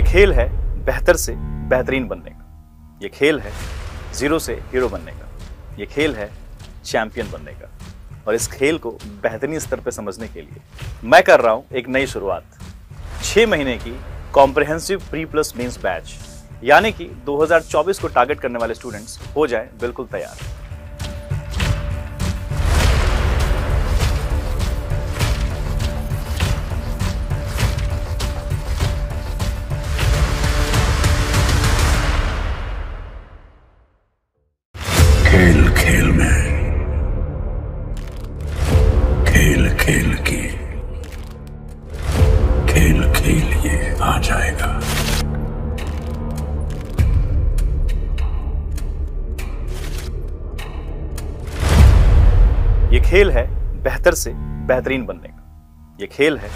ये खेल है बेहतर से बेहतरीन बनने का ये खेल है ज़ीरो से हीरो बनने का ये खेल है चैंपियन बनने का और इस खेल को बेहतरीन स्तर पर समझने के लिए मैं कर रहा हूँ एक नई शुरुआत छः महीने की comprehensive pre plus mains batch यानी कि 2024 को टारगेट करने वाले स्टूडेंट्स हो जाएं बिल्कुल तैयार से बेहतरीन बनने का ये खेल है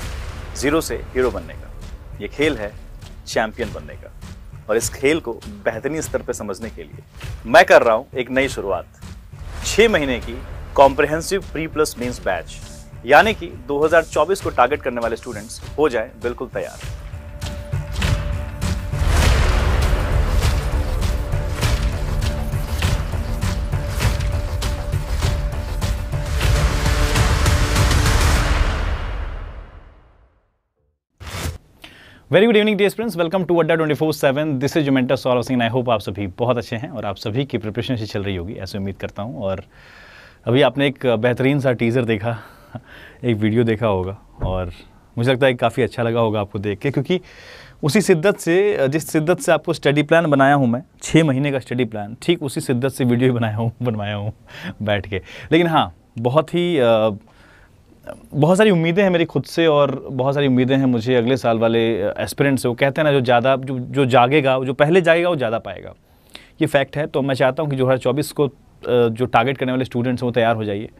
ज़ीरो से हीरो बनने का ये खेल है चैंपियन बनने का और इस खेल को बेहतरीन स्तर पर समझने के लिए मैं कर रहा हूँ एक नई शुरुआत छः महीने की comprehensive pre plus mains batch यानी कि 2024 को टारगेट करने वाले स्टूडेंट्स हो जाएं बिल्कुल तैयार very good evening the students welcome to Adda twenty four seven this is your mentor Saurav Singh I hope आप सभी बहुत अच्छे हैं और आप सभी की प्रिपरेशन से चल रही होगी ऐसी उम्मीद करता हूँ और अभी आपने एक बेहतरीन सा टीज़र देखा एक वीडियो देखा होगा और मुझे लगता है काफ़ी अच्छा लगा होगा आपको देख के क्योंकि उसी शिद्दत से जिस शिद्दत से आपको स्टडी प्लान बनाया हूँ मैं छः महीने का स्टडी प्लान ठीक उसी शिद्दत से वीडियो बनाया हूँ बनवाया हूँ बैठ के लेकिन हाँ बहुत ही बहुत सारी उम्मीदें हैं मेरी खुद से और बहुत सारी उम्मीदें हैं मुझे अगले साल वाले एस्पिरेंट से वो कहते हैं ना जो ज़्यादा जो जो जागेगा जो पहले जाएगा वो ज़्यादा पाएगा ये फैक्ट है तो मैं चाहता हूँ कि दो हज़ार चौबीस को जो टारगेट करने वाले स्टूडेंट्स हैं वो तैयार हो जाइए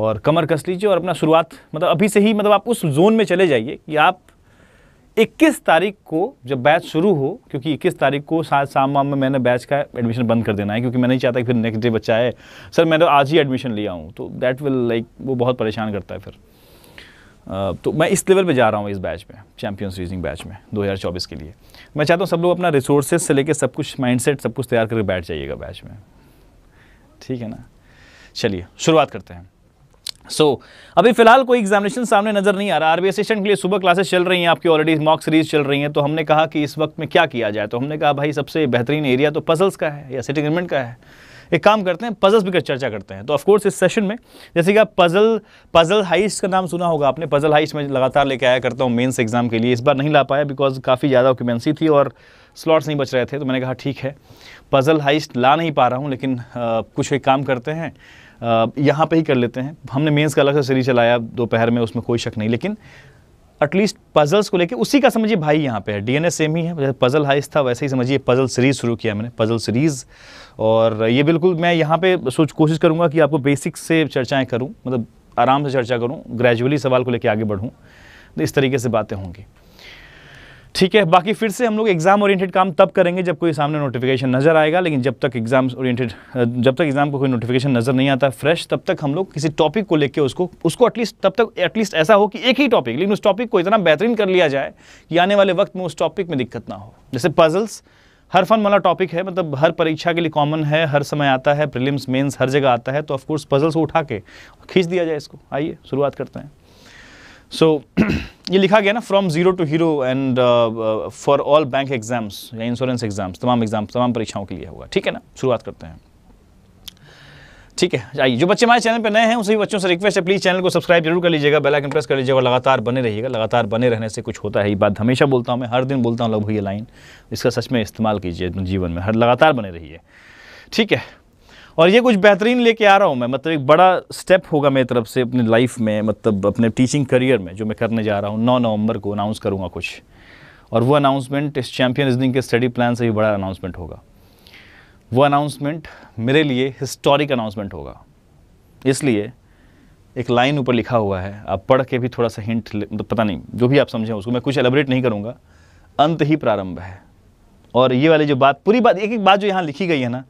और कमर कस लीजिए और अपना शुरुआत मतलब अभी से ही मतलब आप उस जोन में चले जाइए कि आप 21 तारीख को जब बैच शुरू हो क्योंकि 21 तारीख को सात शाम वाम में मैंने बैच का एडमिशन बंद कर देना है क्योंकि मैं नहीं चाहता कि फिर नेक्स्ट डे बच्चा है सर मैं तो आज ही एडमिशन लिया हूँ तो दैट विल लाइक वो बहुत परेशान करता है फिर तो मैं इस लेवल पे जा रहा हूँ इस बैच में चैंपियंस रीजिंग बैच में 2024 के लिए मैं चाहता हूँ सब लोग अपना रिसोर्सेज से लेकर सब कुछ माइंडसेट सब कुछ तैयार करके बैठ जाइएगा बैच में ठीक है ना चलिए शुरुआत करते हैं सो so, अभी फिलहाल कोई एग्जामिनेशन सामने नजर नहीं आ रहा आरबीआई सेशन के लिए सुबह क्लासेस चल रही हैं आपकी ऑलरेडी मॉक सीरीज चल रही हैं तो हमने कहा कि इस वक्त में क्या किया जाए तो हमने कहा भाई सबसे बेहतरीन एरिया तो पजल्स का है या सिटी गवर्नमेंट का है एक काम करते हैं पजल्स भी कर चर्चा करते हैं तो ऑफकोर्स इस सेशन में जैसे कि आप पजल पजल हाइस्ट का नाम सुना होगा आपने पजल हाइस्ट में लगातार लेके आया करता हूँ मेन्स एग्जाम के लिए इस बार नहीं ला पाया बिकॉज काफ़ी ज़्यादा ऑक्यूमेंसी थी और स्लॉट्स नहीं बच रहे थे तो मैंने कहा ठीक है पजल हाइस्ट ला नहीं पा रहा हूँ लेकिन कुछ एक काम करते हैं यहाँ पे ही कर लेते हैं हमने मेंस का अलग सा सीरीज चलाया दोपहर में उसमें कोई शक नहीं लेकिन एटलीस्ट पजल्स को लेके उसी का समझिए भाई यहाँ पे है डीएनए सेम ही है जैसे पजल हाइस था वैसे ही समझिए पजल सीरीज़ शुरू किया मैंने पजल सीरीज़ और ये बिल्कुल मैं यहाँ पे सोच कोशिश करूँगा कि आपको बेसिक से चर्चाएँ करूँ मतलब आराम से चर्चा करूँ ग्रेजुअली सवाल को लेकर आगे बढ़ूँ तो इस तरीके से बातें होंगी ठीक है बाकी फिर से हम लोग एग्जाम ओरिएंटेड काम तब करेंगे जब कोई सामने नोटिफिकेशन नज़र आएगा लेकिन जब तक एग्जाम ओरिएंटेड जब तक एग्जाम को कोई नोटिफिकेशन नज़र नहीं आता फ्रेश तब तक हम लोग किसी टॉपिक को लेके उसको उसको एटलीस्ट तब तक एटलीस्ट ऐसा हो कि एक ही टॉपिक लेकिन उस टॉपिक को इतना बेहतरीन कर लिया जाए कि आने वाले वक्त में उस टॉपिक में दिक्कत ना हो जैसे पजल्स हर फन वाला टॉपिक है मतलब हर परीक्षा के लिए कॉमन है हर समय आता है प्रिलिम्स मेन्स हर जगह आता है तो ऑफकोर्स पजल्स को उठा के खींच दिया जाए इसको आइए शुरुआत करते हैं सो ये लिखा गया ना from zero to hero and for all bank exams या इंश्योरेंस एग्जाम्स तमाम एग्जाम्स तमाम परीक्षाओं के लिए होगा ठीक है ना शुरुआत करते हैं ठीक है आइए जो बच्चे हमारे चैनल पर नए हैं उन सभी बच्चों से रिक्वेस्ट है प्लीज़ चैनल को सब्सक्राइब जरूर कर लीजिएगा बेल आइकन प्रेस कर लीजिएगा लगातार बने रहिएगा लगातार बने रहने से कुछ होता है ये बात हमेशा बोलता हूँ मैं हर दिन बोलता हूँ लगभग भैया लाइन इसका सच में इस्तेमाल कीजिए अपने जीवन में हर लगातार बने रहिए ठीक है और ये कुछ बेहतरीन लेके आ रहा हूँ मैं मतलब एक बड़ा स्टेप होगा मेरी तरफ से अपनी लाइफ में मतलब अपने टीचिंग करियर में जो मैं करने जा रहा हूँ नौ नवंबर को अनाउंस करूँगा कुछ और वो अनाउंसमेंट इस चैम्पियन रिजनिंग के स्टडी प्लान से भी बड़ा अनाउंसमेंट होगा वो अनाउंसमेंट मेरे लिए हिस्टोरिक अनाउंसमेंट होगा इसलिए एक लाइन ऊपर लिखा हुआ है आप पढ़ के भी थोड़ा सा हिंट मतलब पता नहीं जो भी आप समझें उसको मैं कुछ एलिब्रेट नहीं करूँगा अंत ही प्रारंभ है और ये वाली जो बात पूरी बात एक एक बात जो यहाँ लिखी गई है ना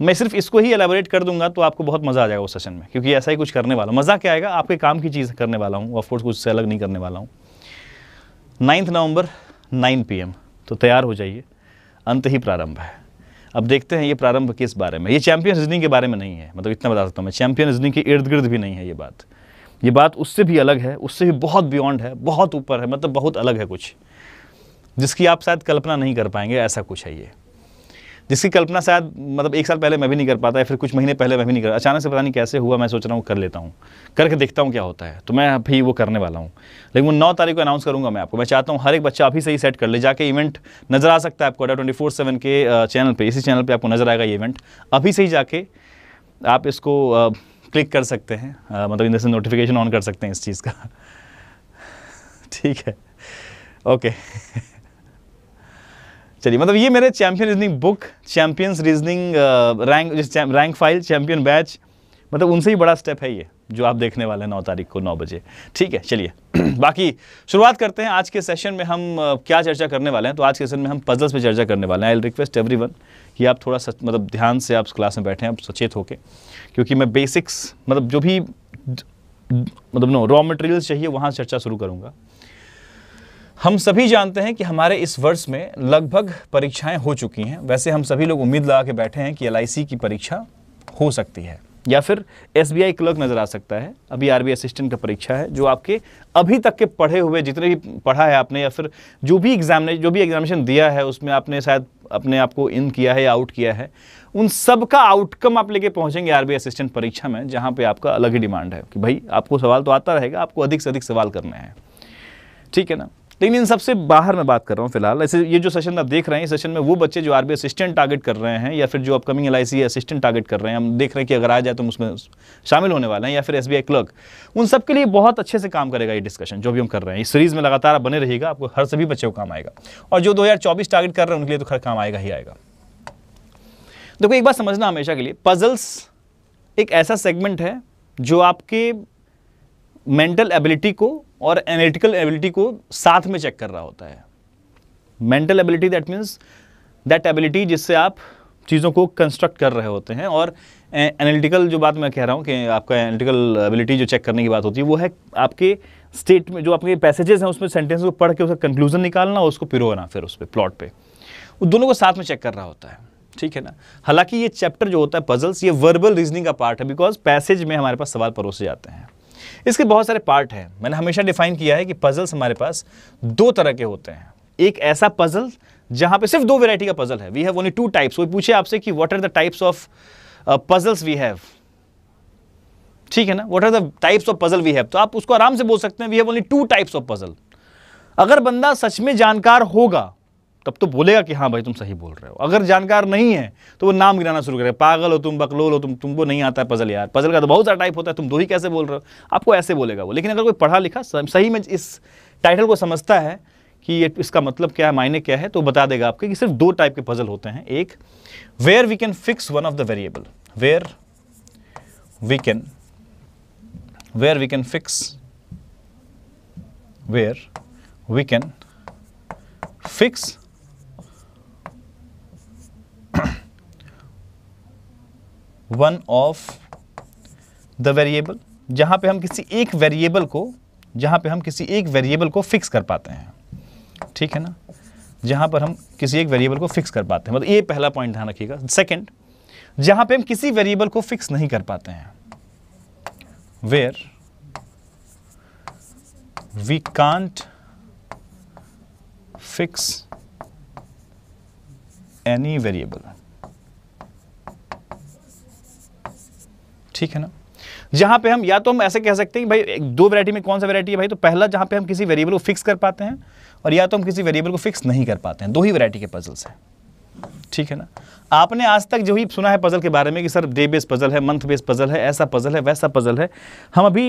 मैं सिर्फ इसको ही एलेबोरेट कर दूंगा तो आपको बहुत मज़ा आ जाएगा उस सेशन में क्योंकि ऐसा ही कुछ करने वाला हूँ मज़ा क्या आएगा आपके काम की चीज़ करने वाला हूँ ऑफकोर्स कुछ से अलग नहीं करने वाला हूँ नाइन्थ नवंबर नाइन पी तो तैयार हो जाइए अंत ही प्रारंभ है अब देखते हैं ये प्रारंभ किस बारे में ये चैंपियन रिजनिंग के बारे में नहीं है मतलब इतना बता सकता हूँ मैं चैंपियन रिजनिंग के इर्द गिर्द भी नहीं है ये बात ये बात उससे भी अलग है उससे भी बहुत बियॉन्ड है बहुत ऊपर है मतलब बहुत अलग है कुछ जिसकी आप शायद कल्पना नहीं कर पाएंगे ऐसा कुछ है ये जिसकी कल्पना शायद मतलब एक साल पहले मैं भी नहीं कर पाता या फिर कुछ महीने पहले मैं भी नहीं कर अचानक से पता नहीं कैसे हुआ मैं सोच रहा हूँ कर लेता हूँ करके देखता हूँ क्या होता है तो मैं अभी वो करने वाला हूँ लेकिन वो नौ तारीख को अनाउंस करूँगा मैं आपको मैं चाहता हूँ हर एक बच्चा अभी से ही सेट कर ले जाके इवेंट नजर आ सकता है आपको ट्वेंटी फोर सेवन के चैनल पर इसी चैनल पर आपको नजर आएगा ये इवेंट अभी से ही जाके आप इसको क्लिक कर सकते हैं मतलब इन से नोटिफिकेशन ऑन कर सकते हैं इस चीज़ का ठीक है ओके चलिए मतलब ये मेरे champion reasoning book champions reasoning rank rank file champion batch मतलब उनसे ही बड़ा स्टेप है ये जो आप देखने वाले हैं नौ तारीख को नौ बजे ठीक है चलिए बाकी शुरुआत करते हैं आज के सेशन में हम uh, क्या चर्चा करने वाले हैं तो आज के सेशन में हम पजल्स पे चर्चा करने वाले हैं आई रिक्वेस्ट एवरी वन कि आप थोड़ा सच मतलब ध्यान से आप क्लास में बैठे हैं आप सचेत होके क्योंकि मैं बेसिक्स मतलब जो भी मतलब नो रॉ मटेरियल्स चाहिए वहाँ चर्चा शुरू करूँगा हम सभी जानते हैं कि हमारे इस वर्ष में लगभग परीक्षाएं हो चुकी हैं वैसे हम सभी लोग उम्मीद लगा के बैठे हैं कि एल की परीक्षा हो सकती है या फिर एस बी क्लर्क नज़र आ सकता है अभी आर असिस्टेंट का परीक्षा है जो आपके अभी तक के पढ़े हुए जितने भी पढ़ा है आपने या फिर जो भी एग्जाम जो भी एग्जामिनेशन दिया है उसमें आपने शायद अपने आप को इन किया है या आउट किया है उन सब का आउटकम आप लेके पहुंचेंगे आर असिस्टेंट परीक्षा में जहाँ पर आपका अलग ही डिमांड है कि भाई आपको सवाल तो आता रहेगा आपको अधिक से अधिक सवाल करने हैं ठीक है ना लेकिन इन सबसे बाहर मैं बात कर रहा हूँ फिलहाल ऐसे ये जो सेशन आप देख रहे हैं सेशन में वो बच्चे जो आरबी असिस्टेंट टारगेट कर रहे हैं या फिर जो अपकमिंग एल असिस्टेंट टारगेट कर रहे हैं हम देख रहे हैं कि अगर आ जाए तो उसमें शामिल होने वाले हैं या फिर एस क्लर्क उन सब के लिए बहुत अच्छे से काम करेगा ये डिस्कशन जो भी हम कर रहे हैं इस सीरीज़ में लगातार बने रहेगा आपको हर सभी बच्चे को काम आएगा और जो दो टारगेट कर रहे हैं उनके लिए तो खैर काम आएगा ही आएगा देखो एक बात समझना हमेशा के लिए पजल्स एक ऐसा सेगमेंट है जो आपके मेंटल एबिलिटी को और एनालिटिकल एबिलिटी को साथ में चेक कर रहा होता है mental ability that means that ability जिससे आप चीज़ों को कंस्ट्रक्ट कर रहे होते हैं और एनालिटिकल जो बात मैं कह रहा हूँ कि आपका एनालिटिकल एबिलिटी जो चेक करने की बात होती है वो है आपके स्टेट में जो आपके पैसेजेस हैं उसमें सेंटेंस को पढ़ के उसका कंक्लूजन निकालना और उसको पिरोना फिर उस पर प्लॉट पर वो दोनों को साथ में चेक कर रहा होता है ठीक है ना हालांकि ये चैप्टर जो होता है पजल्स ये वर्बल रीजनिंग का पार्ट है बिकॉज पैसेज में हमारे पास सवाल परोसे जाते हैं इसके बहुत सारे पार्ट हैं मैंने हमेशा डिफाइन किया है कि पजल्स हमारे पास दो तरह के होते हैं एक ऐसा पजल जहाँ पे सिर्फ दो वेरायटी का पजल है we have only two types वो पूछे आपसे कि what are the types of puzzles we have ठीक है ना what are the types of puzzle we have तो आप उसको आराम से बोल सकते हैं we have only two types of puzzle अगर बंदा सच में जानकार होगा तब तो बोलेगा कि हाँ भाई तुम सही बोल रहे हो अगर जानकार नहीं है तो वो नाम गिराना शुरू करेगा पागल हो तुम बकलोल हो तुम तुमको नहीं आता है पजल यार पजल का तो बहुत सारा टाइप होता है तुम दो ही कैसे बोल रहे हो आपको ऐसे बोलेगा वो लेकिन अगर कोई पढ़ा लिखा सही में इस टाइटल को समझता है कि ये इसका मतलब क्या है मायने क्या है तो बता देगा आपके कि सिर्फ दो टाइप के पजल होते हैं एक where we can fix one of the variable where we can where we can fix where we can fix one of the variable जहां पे हम किसी एक वेरिएबल को जहां पे हम किसी एक वेरिएबल को फिक्स कर पाते हैं ठीक है ना जहां पर हम किसी एक वेरिएबल को फिक्स कर पाते हैं मतलब ये पहला पॉइंट ध्यान रखिएगा सेकंड जहां पे हम किसी वेरिएबल को फिक्स नहीं कर पाते हैं where we can't fix any variable ठीक है ना जहां पे हम या तो हम ऐसे कह सकते हैं भाई एक दो वैरायटी में कौन सा वैरायटी है भाई तो पहला जहां पे हम किसी वेरिएबल को फिक्स कर पाते हैं और या तो हम किसी वेरिएबल को फिक्स नहीं कर पाते हैं दो ही वैरायटी के पजल्स हैं ठीक है ना आपने आज तक जो ही सुना है पजल के बारे में कि सर डे बेस पजल है मंथ बेस पजल है ऐसा पजल है वैसा पजल है हम अभी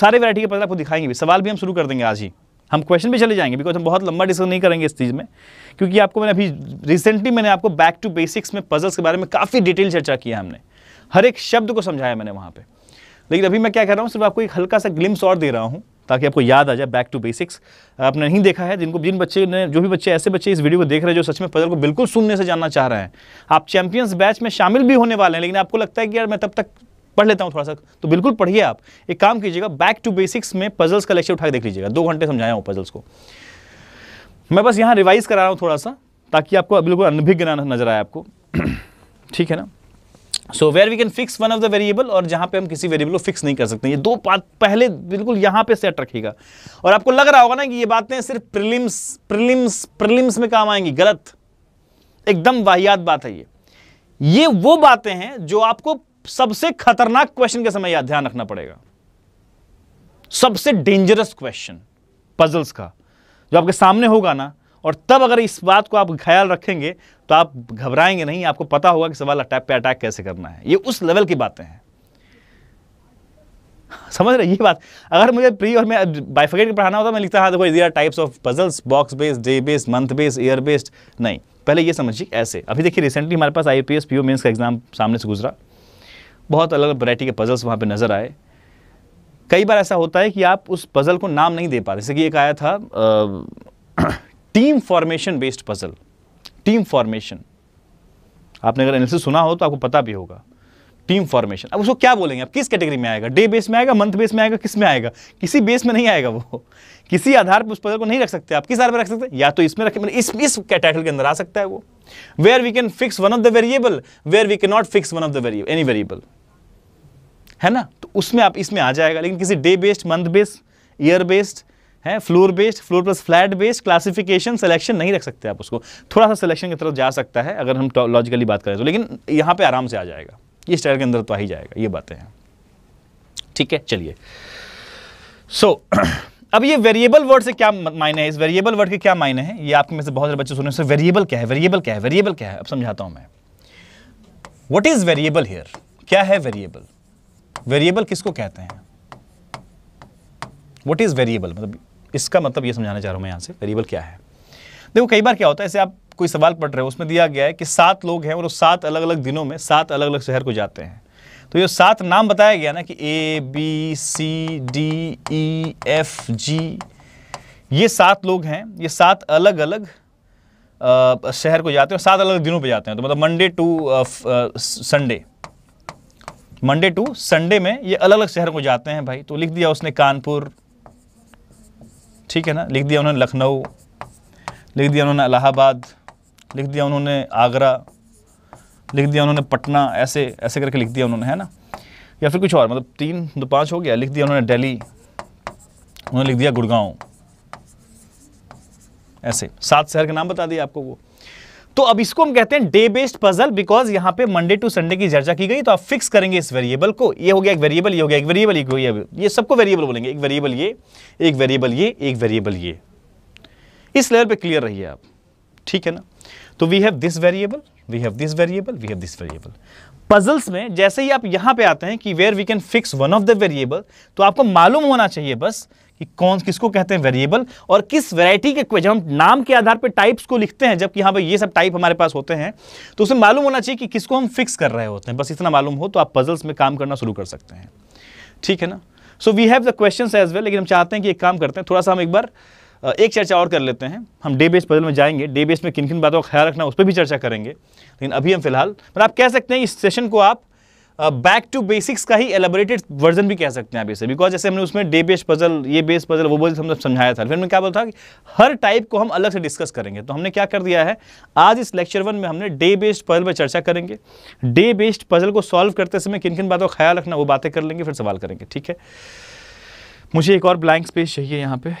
सारे वैरायटी के पजल आपको दिखाएंगे सवाल भी हम शुरू कर देंगे आज ही हम क्वेश्चन पे चले जाएंगे बिकॉज हम बहुत लंबा डिस्कस नहीं करेंगे इस चीज़ में क्योंकि आपको मैंने अभी रिसेंटली मैंने आपको बैक टू बेसिक्स में पजल्स के बारे में काफ़ी डिटेल चर्चा किया हमने हर एक शब्द को समझाया मैंने वहाँ पर लेकिन अभी मैं क्या कर रहा हूँ सिर्फ आपको एक हल्का सा ग्लिम्स और दे रहा हूँ ताकि आपको याद आ जाए बैक टू बेसिक्स आपने नहीं देखा है जिनको जिन बच्चे ने जो भी बच्चे ऐसे बच्चे इस वीडियो को देख रहे हैं जो सच में पजल को बिल्कुल सुनने से जानना चाह रहे हैं आप चैंपियंस बैच में शामिल भी होने वाले हैं लेकिन आपको लगता है कि यार मैं तब तक पढ़ लेता हूँ थोड़ा सा तो बिल्कुल पढ़िए आप एक काम कीजिएगा बैक टू बेसिक्स में पजल्स का लेक्चर उठा के देख लीजिएगा दो घंटे समझाया हूँ पजल्स को मैं बस यहाँ रिवाइज करा रहा हूँ थोड़ा सा ताकि आपको बिल्कुल अनभिज्ञ नजर आए आपको ठीक है ना so where we can fix one of the variable और जहाँ पे हम किसी वेरिएबल को फिक्स नहीं कर सकते ये दो बात पहले बिल्कुल यहाँ पे सेट रखिएगा और आपको लग रहा होगा ना कि ये बातें सिर्फ प्रिलिम्स प्रिलिम्स प्रिलिम्स में काम आएंगी गलत एकदम वाहियात बात है ये ये वो बातें हैं जो आपको सबसे खतरनाक क्वेश्चन के समय याद ध्यान रखना पड़ेगा सबसे डेंजरस क्वेश्चन पजल्स का जो आपके सामने होगा ना और तब अगर इस बात को आप ख्याल रखेंगे तो आप घबराएंगे नहीं आपको पता होगा कि सवाल अटैक पे अटैक कैसे करना है ये उस लेवल की बातें हैं समझ रहे ये बात अगर मुझे प्री और मैं बाइफिकेट पढ़ाना होता मैं लिखता हाँ देखो इधर types of puzzles box based day based month based year based नहीं पहले ये समझिए ऐसे अभी देखिए रिसेंटली हमारे पास I P S P O mains का एग्जाम सामने से गुजरा बहुत अलग अलग वैरायटी के पजल्स वहाँ पर नज़र आए कई बार ऐसा होता है कि आप उस पज़ल को नाम नहीं दे पा रहे जैसे कि एक आया था team formation based puzzle team formation आपने अगर एनालिसिस सुना हो तो आपको पता भी होगा टीम फॉर्मेशन अब उसको क्या बोलेंगे अब किस कैटेगरी में आएगा डे बेस में आएगा मंथ बेस में आएगा किस में आएगा किसी बेस में नहीं आएगा वो किसी आधार पर उस पदक को नहीं रख सकते आप किस आधार पर रख सकते या तो इसमें रखें मतलब इस इस कैटेगरी के अंदर आ सकता है वो where we can fix one of the variable where we can not fix one of the variable any variable है ना तो उसमें आप इसमें आ जाएगा लेकिन किसी day based month based year based है floor based floor plus flat based classification selection नहीं रख सकते आप उसको थोड़ा सा सिलेक्शन की तरफ जा सकता है अगर हम लॉजिकली बात करें तो लेकिन यहाँ पे आराम से आ जाएगा ये स्टाइल के अंदर तो आ ही जाएगा ये बातें हैं ठीक है चलिए सो so, अब ये वेरिएबल वर्ड से क्या मायने है इस वेरिएबल वर्ड के क्या मायने हैं ये आपके में से बहुत सारे बच्चे सुने से वेरिएबल क्या है वेरिएबल क्या है वेरिएबल क्या है अब समझाता हूं मैं वट इज वेरिएबल हियर क्या है वेरिएबल वेरिएबल किसको कहते हैं वट इज वेरिएबल मतलब इसका मतलब ये समझाना चाह रहा हूं मैं यहां से वेरिएबल क्या है देखो कई बार क्या होता है ऐसे आप कोई सवाल पढ़ रहे हैं उसमें दिया गया है कि सात लोग हैं और सात अलग अलग दिनों में सात अलग अलग शहर को जाते हैं तो ये सात नाम बताया गया ना कि A B C D E F G ये सात लोग हैं ये सात अलग अलग शहर को जाते हैं सात अलग दिनों पे जाते हैं तो मतलब Monday to Sunday Monday to Sunday में ये अलग अलग शहर को जाते हैं भाई तो लिख दिया उसने कानपुर ठीक है ना लिख दिया उन्होंने लखनऊ लिख दिया उन्होंने इलाहाबाद लिख दिया उन्होंने आगरा लिख दिया उन्होंने पटना ऐसे ऐसे करके लिख दिया उन्होंने है ना या फिर कुछ और मतलब तीन दो पाँच हो गया लिख दिया उन्होंने दिल्ली उन्होंने लिख दिया गुड़गांव ऐसे सात शहर के नाम बता दिया आपको वो तो अब इसको हम कहते हैं डे बेस्ड पजल बिकॉज यहाँ पे मंडे टू संडे की चर्चा की गई तो आप फिक्स करेंगे इस वेरिएबल को ये हो गया एक वेरिएबल ये हो गया एक वेरिएबल ये हो गया ये सबको वेरिएबल बोलेंगे एक वेरिएबल ये एक वेरिएबल ये एक वेरिएबल ये इस लेवल पे क्लियर रहिए आप ठीक है ना तो we have this variable we have this variable we have this variable puzzles में जैसे ही आप यहां पे आते हैं कि where we can fix one of the variable तो आपको मालूम होना चाहिए बस कि कौन किसको कहते हैं वेरिएबल और किस वैरायटी के जब हम नाम के आधार पर टाइप्स को लिखते हैं जबकि यहाँ पर ये सब टाइप हमारे पास होते हैं तो उसे मालूम होना चाहिए कि किसको हम फिक्स कर रहे होते हैं बस इतना मालूम हो तो आप पजल्स में काम करना शुरू कर सकते हैं ठीक है ना so we have the question as well लेकिन हम चाहते हैं कि एक काम करते हैं थोड़ा सा हम एक बार एक चर्चा और कर लेते हैं हम डे बेस पजल में जाएंगे डे बेस में किन किन बातों का ख्याल रखना उस पर भी चर्चा करेंगे लेकिन अभी हम फिलहाल पर आप कह सकते हैं इस सेशन को आप बैक टू बेसिक्स का ही एलेबरेटेड वर्जन भी कह सकते हैं आप इसे बिकॉज जैसे हमने उसमें डे बेस पजल ये बेस पजल वो बजल हमने समझाया था फिर मैंने क्या बोला था कि हर टाइप को हम अलग से डिस्कस करेंगे तो हमने क्या कर दिया है आज इस लेक्चर वन में हमने डे बेस्ड पजल पर चर्चा करेंगे डे बेस्ड पजल को सॉल्व करते समय किन किन बातों का ख्याल रखना वो बातें कर लेंगे फिर सवाल करेंगे ठीक है मुझे एक और ब्लैंक स्पेस चाहिए यहाँ पे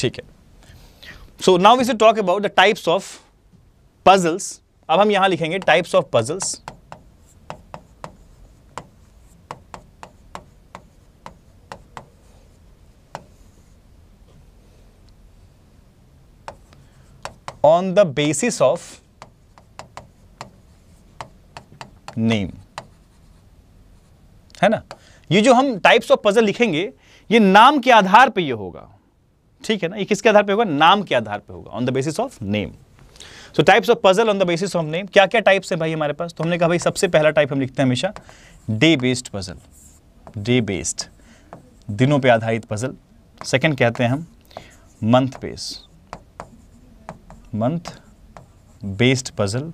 ठीक है so now we say talk about the types of puzzles अब हम यहां लिखेंगे types of puzzles on the basis of name है ना ये जो हम टाइप्स ऑफ पजल लिखेंगे ये नाम के आधार पे ये होगा ठीक है ना ये किसके आधार पे होगा नाम के आधार पे होगा on the basis of name so types of puzzle on the basis of name क्या क्या टाइप्स है भाई हमारे पास तो हमने कहा भाई सबसे पहला टाइप हम लिखते हैं हमेशा day based puzzle day based दिनों पे आधारित पजल सेकंड कहते हैं हम month base month based puzzle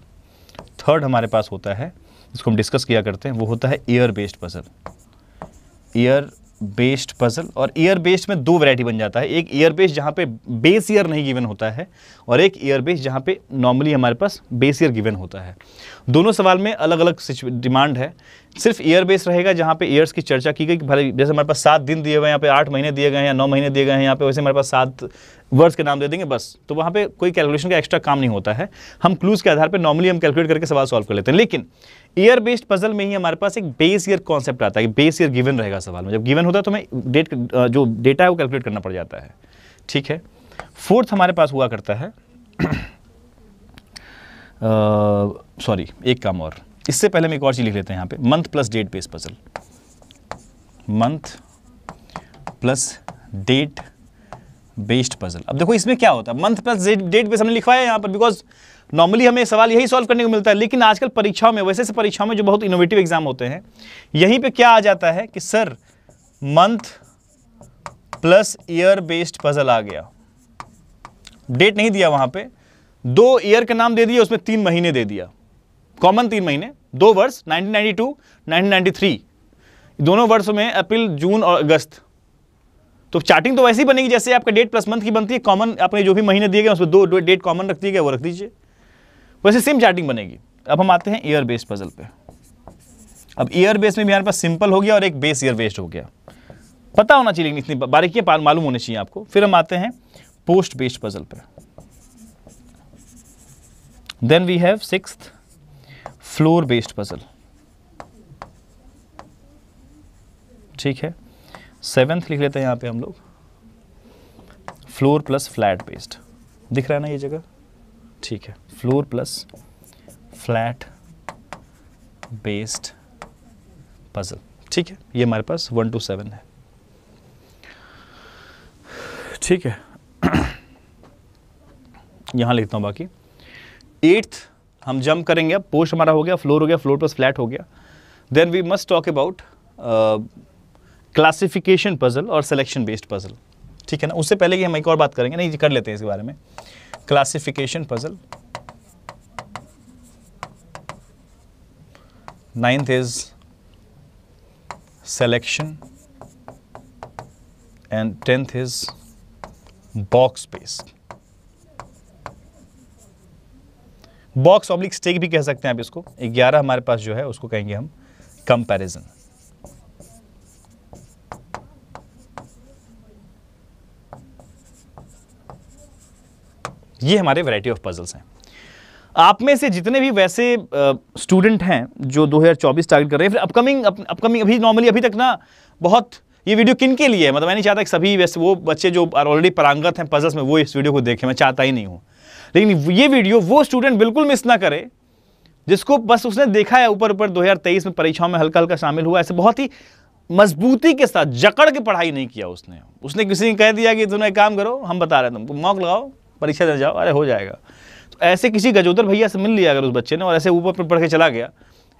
third हमारे पास होता है इसको हम डिस्कस किया करते हैं वो होता है year based puzzle year based puzzle और ईयर बेस्ड में दो वैरायटी बन जाता है एक ईयर बेस्ड जहाँ पे बेस ईयर नहीं गिवन होता है और एक ईयर बेस्ड जहाँ पे नॉर्मली हमारे पास बेस ईयर गिवन होता है दोनों सवाल में अलग अलग डिमांड है सिर्फ ईयर बेस्ड रहेगा जहाँ पे ईयर्स की चर्चा की गई कि भाई जैसे हमारे पास सात दिन दिए हुए हैं यहाँ पे आठ महीने दिए गए हैं या नौ महीने दिए गए हैं यहाँ पे वैसे हमारे पास सात वर्ड्स के नाम दे देंगे बस तो वहाँ पे कोई कैलकुलेशन का एक्स्ट्रा काम नहीं होता है हम क्लूज के आधार पर नॉर्मली हम कैलकुलेट करके सवाल सॉल्व कर लेते हैं लेकिन ईयर बेस्ड पजल में ही हमारे पास एक बेस ईयर कॉन्सेप्ट आता है बेस ईयर गिवन रहेगा सवाल में जब गिवन होता है तो हमें डेट जो डेटा है वो कैलकुलेट करना पड़ जाता है ठीक है फोर्थ हमारे पास हुआ करता है सॉरी एक काम और इससे पहले हम एक और चीज़ लिख लेते हैं यहाँ पे month plus date base puzzle month plus date based puzzle अब देखो इसमें क्या होता है मंथ प्लस डेट बेस हमने लिखवाया यहाँ पर बिकॉज नॉर्मली हमें सवाल यही सॉल्व करने को मिलता है लेकिन आजकल परीक्षाओं में वैसे से परीक्षाओं में जो बहुत इनोवेटिव एग्जाम होते हैं यहीं पे क्या आ जाता है कि sir month plus year based puzzle आ गया डेट नहीं दिया वहां पे दो ईयर का नाम दे दिया उसमें तीन महीने दे दिया कॉमन तीन महीने दो वर्ष 1992, 1993 दोनों वर्ष में अप्रैल जून और अगस्त तो चार्टिंग तो वैसे ही बनेगी जैसे आपका डेट प्लस मंथ की बनती है कॉमन आपने जो भी महीने दिए गए उसमें दो डेट कॉमन रख दिए गए वो रख दीजिए वैसे सेम चार्टिंग बनेगी अब हम आते हैं ईयर बेस्ड पजल पे अब ईयर बेस में भी हमारे पास सिंपल हो गया और एक बेस ईयर बेस्ड हो गया पता होना चाहिए लेकिन इतनी बारीकियाँ मालूम होनी चाहिए आपको फिर हम आते हैं पोस्ट बेस्ड पजल पर then we have six floor based puzzle ठीक है सेवेंथ लिख लेते हैं यहाँ पे हम लोग फ्लोर प्लस फ्लैट बेस्ड दिख रहा है ना ये जगह ठीक है floor plus flat based puzzle ठीक है ये हमारे पास वन टू सेवन है ठीक है यहाँ लिखता हूँ बाकी एट्थ हम जंप करेंगे पोस्ट हमारा हो गया फ्लोर हो गया फ्लोर प्लस फ्लैट हो गया then we must talk about classification puzzle और सिलेक्शन बेस्ड पजल ठीक है ना उससे पहले कि हम एक और बात करेंगे नहीं कर लेते हैं इसके बारे में classification puzzle ninth is selection and tenth is box based box oblique stack भी कह सकते हैं आप इसको ग्यारह हमारे पास जो है उसको कहेंगे हम कंपैरिजन ये हमारे वैरायटी ऑफ पजल्स हैं आप में से जितने भी वैसे स्टूडेंट हैं जो 2024 टारगेट कर रहे हैं फिर अपकमिंग अपकमिंग अभी नॉर्मली अभी तक ना बहुत ये वीडियो किन के लिए है मतलब मैं नहीं चाहता कि सभी वैसे वो बच्चे जो ऑलरेडी परांगत हैं पजल्स में वो इस वीडियो को देखें मैं चाहता ही नहीं हूँ लेकिन ये वीडियो वो स्टूडेंट बिल्कुल मिस ना करे जिसको बस उसने देखा है ऊपर ऊपर 2023 में परीक्षाओं में हल्का हल्का शामिल हुआ ऐसे बहुत ही मजबूती के साथ जकड़ के पढ़ाई नहीं किया उसने उसने किसी ने कह दिया कि तुमने काम करो हम बता रहे तुमको मौक लगाओ परीक्षा देने जाओ अरे हो जाएगा तो ऐसे किसी गजोदर भैया से मिल लिया अगर उस बच्चे ने और ऐसे ऊपर पढ़ के चला गया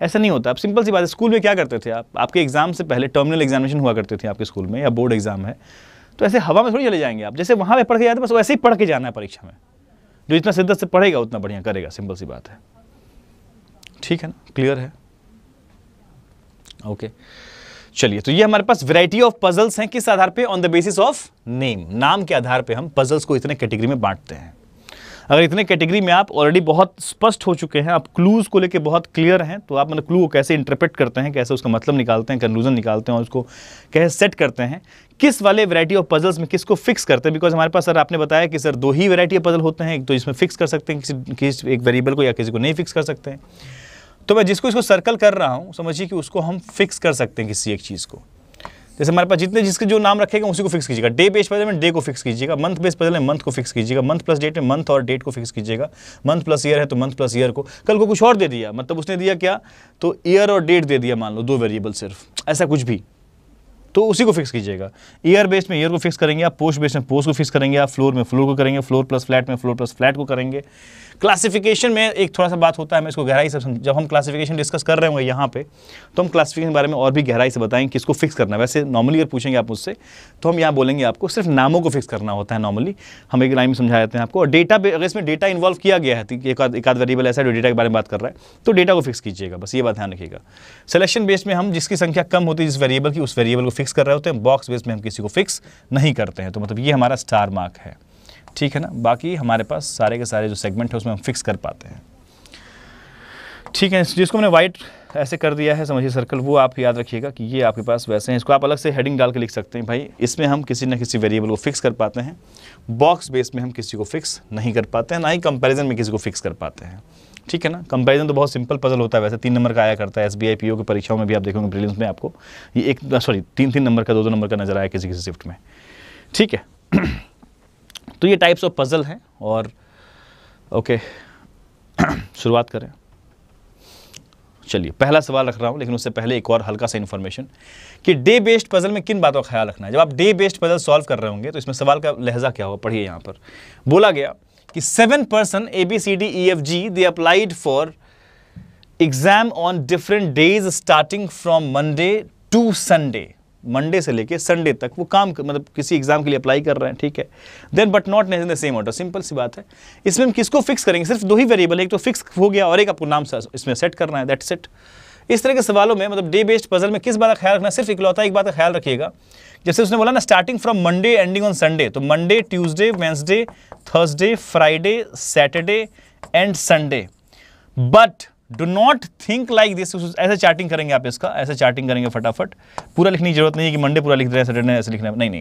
ऐसा नहीं होता अब सिंपल सी बात है स्कूल में क्या करते थे आप आपके एग्जाम से पहले टर्मिनल एग्जामिनेशन हुआ करते थे आपके स्कूल में या बोर्ड एग्जाम है तो ऐसे हवा में थोड़ी चले जाएंगे आप जैसे वहाँ पर पढ़ के जाते बस वैसे ही पढ़ के जाना है परीक्षा में जो जितना शिद्दत से पढ़ेगा उतना बढ़िया करेगा सिंपल सी बात है ठीक है ना क्लियर है ओके okay. चलिए तो ये हमारे पास वैरायटी ऑफ पजल्स हैं किस आधार पे on the basis of name नाम के आधार पे हम पजल्स को इतने कैटेगरी में बांटते हैं अगर इतने कैटेगरी में आप ऑलरेडी बहुत स्पष्ट हो चुके हैं आप क्लूज़ को लेके बहुत क्लियर हैं तो आप मतलब क्लू को कैसे इंटरप्रेट करते हैं कैसे उसका मतलब निकालते हैं कंक्लूजन निकालते हैं और उसको कैसे सेट करते हैं किस वाले वैरायटी ऑफ पजल्स में किसको फिक्स करते हैं बिकॉज हमारे पास सर आपने बताया कि सर दो ही वैरायटी ऑफ पजल होते हैं एक तो इसमें फिक्स कर सकते हैं किसी किसी एक वेरिएबल को या किसी को नहीं फिक्स कर सकते हैं तो मैं जिसको इसको सर्कल कर रहा हूँ समझिए कि उसको हम फिक्स कर सकते हैं किसी एक चीज़ को जैसे हमारे पास जितने जिसके जो नाम रखेगा उसी को फिक्स कीजिएगा डे बेस पर डे को फिक्स कीजिएगा मंथ बेस पर में मंथ को फिक्स कीजिएगा मंथ प्लस डेट में मंथ और डेट को फिक्स कीजिएगा मंथ प्लस ईयर है तो मंथ प्लस ईयर को कल को कुछ और दे दिया मतलब उसने दिया क्या तो ईयर और डेट दे दिया मान लो दो वेरिएबल सिर्फ ऐसा कुछ भी तो उसी को फिक्स कीजिएगा ईयर बेस में ईयर को फिक्स करेंगे आप पोस्ट बेस में पोस्ट को फिक्स करेंगे आप फ्लोर में फ्लोर को करेंगे फ्लोर प्लस फ्लैट में फ्लोर प्लस फ्लैट को करेंगे क्लासिफिकेशन में एक थोड़ा सा बात होता है मैं इसको गहराई से जब हम क्लासिफिकेशन डिस्कस कर रहे होंगे यहाँ पे तो हम क्लासिफिकेशन के बारे में और भी गहराई से बताएं किसको फिक्स करना है वैसे नॉर्मली अगर पूछेंगे आप मुझसे तो हम यहाँ बोलेंगे आपको सिर्फ नामों को फिक्स करना होता है नॉर्मली हम एक लाइन में समझा देते हैं आपको और डेटा अगर इसमें डेटा इन्वॉल्व किया गया है तो एक आध एक आध वेरिएबल ऐसा जो डेटा के बारे में बात कर रहा है तो डेटा को फिक्स कीजिएगा बस ये बात ध्यान रखिएगा सिलेक्शन बेस में हम जिसकी संख्या कम होती है जिस वेरिएबल की उस वेरिएबल को फिक्स कर रहे होते हैं बॉक्स बेस में हम किसी को फिक्स नहीं करते हैं तो मतलब ये हमारा स्टार मार्क है ठीक है ना बाकी हमारे पास सारे के सारे जो सेगमेंट है उसमें हम फिक्स कर पाते हैं ठीक है जिसको हमने वाइट ऐसे कर दिया है समझिए सर्कल वो आप याद रखिएगा कि ये आपके पास वैसे हैं इसको आप अलग से हेडिंग डाल के लिख सकते हैं भाई इसमें हम किसी ना किसी वेरिएबल को फिक्स कर पाते हैं बॉक्स बेस में हम किसी को फिक्स नहीं कर पाते हैं ना ही कंपैरिजन में किसी को फिक्स कर पाते हैं ठीक है ना कंपैरिजन तो बहुत सिंपल पजल होता है वैसे तीन नंबर का आया करता है एस बी की परीक्षाओं में भी आप देखोगे प्रीलिम्स में आपको ये एक सॉरी तीन तीन नंबर का दो दो नंबर का नजर आया किसी किसी शिफ्ट में ठीक है तो ये टाइप्स ऑफ पज़ल हैं और ओके शुरुआत करें चलिए पहला सवाल रख रहा हूँ लेकिन उससे पहले एक और हल्का सा इन्फॉर्मेशन कि डे बेस्ड पजल में किन बातों का ख्याल रखना है जब आप डे बेस्ड पजल सॉल्व कर रहे होंगे तो इसमें सवाल का लहजा क्या होगा पढ़िए यहाँ पर बोला गया कि seven person A B C D E F G they applied for exam on different days starting from Monday to Sunday Monday से लेके संडे तक वो काम कर, मतलब किसी एग्जाम के लिए अप्लाई कर रहे हैं ठीक है then but not in the same order simple सी बात है इसमें हम किसको फिक्स करेंगे सिर्फ दो ही वेरिएबल एक तो फिक्स हो गया और एक आपको नाम से इसमें सेट करना है दैट सेट इस तरह के सवालों में मतलब डे बेस्ड पजल में किस बात का ख्याल रखना सिर्फ इकलौता एक बात का ख्याल रखिएगा जैसे उसने बोला ना starting from Monday ending on Sunday तो Monday Tuesday Wednesday Thursday Friday Saturday and Sunday but do not think like this ऐसे चार्टिंग करेंगे आप इसका ऐसे चार्टिंग करेंगे फटाफट पूरा लिखने की जरूरत नहीं है कि मंडे पूरा लिख रहे हैं सैटरडे ऐसे लिखना नहीं नहीं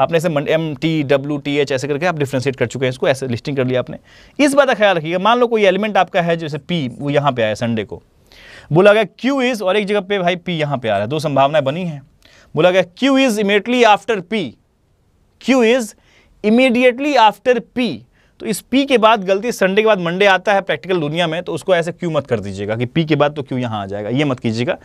आपने ऐसे M T W T H ऐसे करके आप डिफ्रेंशिएट कर चुके हैं इसको ऐसे लिस्टिंग कर लिया आपने इस बात का ख्याल रखिएगा मान लो कोई एलिमेंट आपका है जैसे पी वो यहाँ पे आया संडे को बोला गया क्यू इज़ और एक जगह पे भाई पी यहाँ पे आ रहा है दो संभावनाएं बनी हैं बोला गया Q is immediately after P Q is immediately after P तो इस पी के बाद गलती संडे के बाद मंडे आता है प्रैक्टिकल दुनिया में तो उसको ऐसे क्यों मत कर दीजिएगा कि पी के बाद तो क्यों यहाँ आ जाएगा ये मत कीजिएगा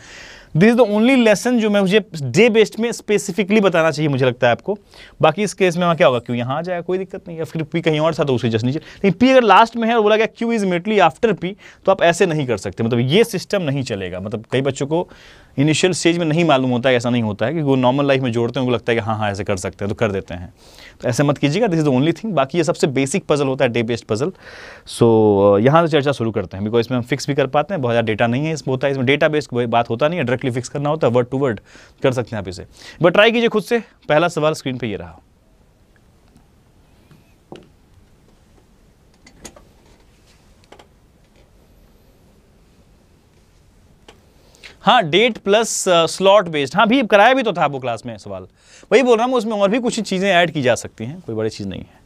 this is the only lesson जो मैं मुझे डे बेस्ड में स्पेसिफिकली बताना चाहिए मुझे लगता है आपको बाकी इस केस में वहाँ क्या होगा क्यों यहाँ आ जाएगा कोई दिक्कत नहीं या फिर पी कहीं और था तो उसे जस्ट नीचे लेकिन पी अगर लास्ट में है और बोला गया Q is immediately after P तो आप ऐसे नहीं कर सकते मतलब ये सिस्टम नहीं चलेगा मतलब कई बच्चों को इनिशियल स्टेज में नहीं मालूम होता है ऐसा नहीं होता है कि वो नॉर्मल लाइफ में जोड़ते हैं उनको लगता है कि हाँ हाँ ऐसे कर सकते हैं तो कर देते हैं तो ऐसे मत कीजिएगा this is the only thing बाकी ये सबसे बेसिक पजल होता है डे बेस्ड पजल सो यहाँ से चर्चा शुरू करते हैं बिकॉज इसमें हम फिक्स भी कर पाते हैं बहुत ज़्यादा डेटा नहीं है इसमें होता है इसमें डेटा बेस्ड कोई बात होता नहीं है डायरेक्टली फिक्स करना होता है वर्ड टू वर्ड कर सकते हैं आप इसे बट ट्राई कीजिए खुद से पहला सवाल स्क्रीन पर ये रहा हाँ डेट प्लस स्लॉट बेस्ड हाँ भी कराया भी तो था आपको क्लास में सवाल वही बोल रहा हूँ उसमें और भी कुछ चीज़ें ऐड की जा सकती हैं कोई बड़ी चीज़ नहीं है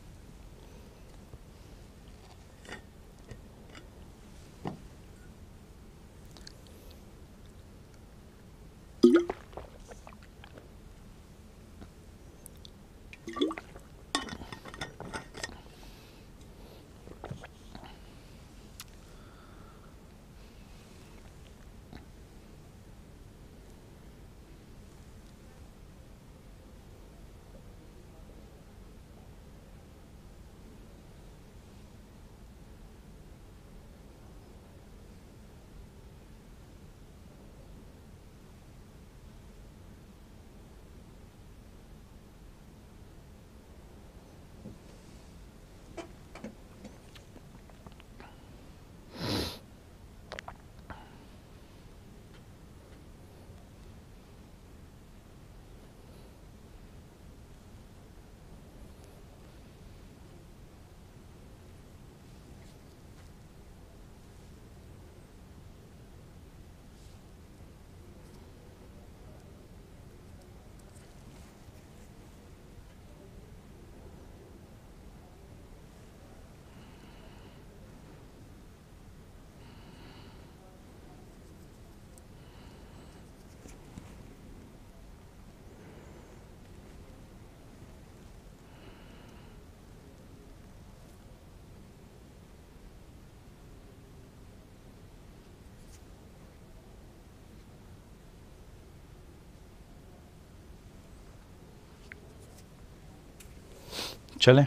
चलें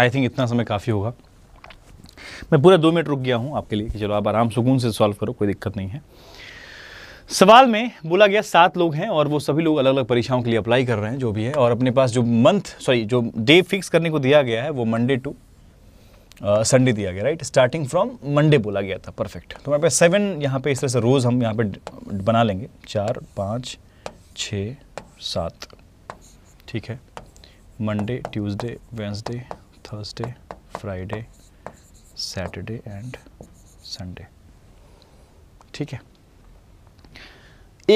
आई थिंक इतना समय काफ़ी होगा मैं पूरा दो मिनट रुक गया हूँ आपके लिए कि चलो आप आराम सुकून से सॉल्व करो कोई दिक्कत नहीं है सवाल में बोला गया सात लोग हैं और वो सभी लोग अलग अलग परीक्षाओं के लिए अप्लाई कर रहे हैं जो भी है और अपने पास जो मंथ सॉरी जो डे फिक्स करने को दिया गया है वो मंडे टू संडे दिया गया राइट स्टार्टिंग फ्रॉम मंडे बोला गया था परफेक्ट तो मेरे पास सेवन यहाँ पे इस तरह से रोज़ हम यहाँ पे बना लेंगे चार पाँच छ सात ठीक है Monday Tuesday Wednesday Thursday Friday Saturday and Sunday ठीक है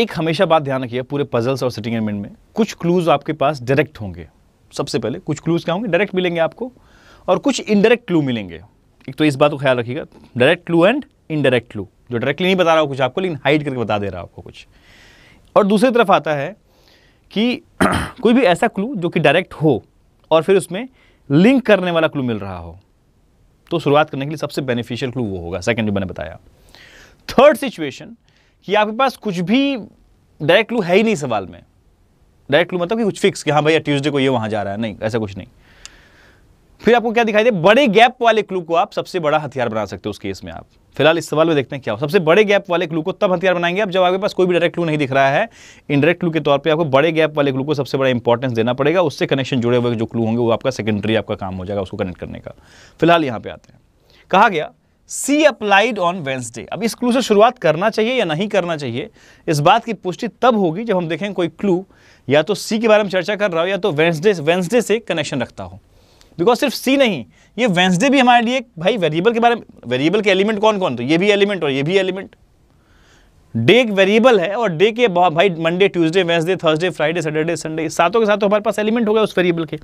एक हमेशा बात ध्यान रखिए पूरे पजल्स और सिटिंग एमेंट में कुछ क्लूज आपके पास डायरेक्ट होंगे सबसे पहले कुछ क्लूज क्या होंगे डायरेक्ट मिलेंगे आपको और कुछ इनडायरेक्ट क्लू मिलेंगे एक तो इस बात को ख्याल रखिएगा direct clue and indirect clue जो डायरेक्टली नहीं बता रहा हूँ कुछ आपको लेकिन हाइड करके बता दे रहा हूँ आपको कुछ और दूसरी तरफ आता है कि कोई भी ऐसा क्लू जो कि डायरेक्ट हो और फिर उसमें लिंक करने वाला क्लू मिल रहा हो तो शुरुआत करने के लिए सबसे बेनिफिशियल क्लू वो होगा सेकेंड जो मैंने बताया थर्ड सिचुएशन कि आपके पास कुछ भी डायरेक्ट क्लू है ही नहीं सवाल में डायरेक्ट क्लू मतलब कि कुछ फिक्स कि हाँ भैया ट्यूसडे को ये वहाँ जा रहा है नहीं ऐसा कुछ नहीं फिर आपको क्या दिखाई दे बड़े गैप वाले क्लू को आप सबसे बड़ा हथियार बना सकते हो उस केस में आप फिलहाल इस सवाल में देखते हैं क्या हो सबसे बड़े गैप वाले क्लू को तब हथियार बनाएंगे आप जब आपके पास कोई भी डायरेक्ट क्लू नहीं दिख रहा है इनडायरेक्ट क्लू के तौर पे आपको बड़े गैप वाले क्लू को सबसे बड़ा इंपॉर्टेंस देना पड़ेगा उससे कनेक्शन जुड़े हुए जो क्लू होंगे वो आपका सेकेंडरी आपका काम हो जाएगा उसको कनेक्ट करने का फिलहाल यहाँ पे आते हैं कहा गया सी अप्लाइड ऑन वेंसडे अब इस क्लू से शुरुआत करना चाहिए या नहीं करना चाहिए इस बात की पुष्टि तब होगी जब हम देखें कोई क्लू या तो सी के बारे में चर्चा कर रहा हो या तो वेंसडे वेंसडे से कनेक्शन रखता हो बिकॉज सिर्फ सी नहीं ये वेंसडे भी हमारे लिए भाई वेरिएबल के बारे में वेरिएबल के एलिमेंट कौन कौन तो ये भी एलिमेंट और ये भी एलिमेंट डे एक वेरिएबल है और डे के भाई Monday Tuesday Wednesday Thursday Friday Saturday Sunday सातों के साथ हमारे पास एलिमेंट होगा उस वेरिएबल के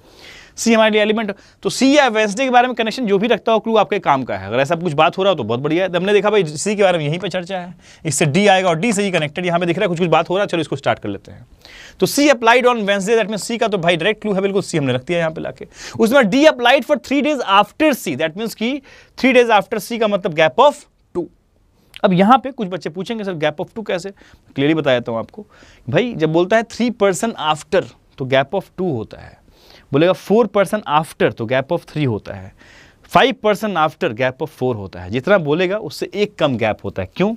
सी हमारे लिए एलिमेंट तो सी या वेंसडे के बारे में कनेक्शन जो भी रखता हो क्लू आपके काम का है अगर ऐसा कुछ बात हो रहा हो तो बहुत बढ़िया है हमने देखा भाई सी के बारे में यहीं पर चर्चा है इससे डी आएगा और डी से ही कनेक्टेड यहाँ पर दिख रहा है कुछ कुछ बात हो रहा है चलो इसको स्टार्ट कर लेते हैं तो C applied on Wednesday that mean C का तो भाई डायरेक्ट क्लू है बिल्कुल सी हमने रख दिया यहाँ पे लाके उसमें D applied for three days after C that means की थ्री डेज आफ्टर सी का मतलब गैप ऑफ अब यहाँ पे कुछ बच्चे पूछेंगे सर गैप ऑफ टू कैसे क्लियरली बताया देता हूँ आपको भाई जब बोलता है थ्री पर्सन आफ्टर तो गैप ऑफ टू होता है बोलेगा फोर पर्सन आफ्टर तो गैप ऑफ थ्री होता है five person after gap of four होता है जितना बोलेगा उससे एक कम गैप होता है क्यों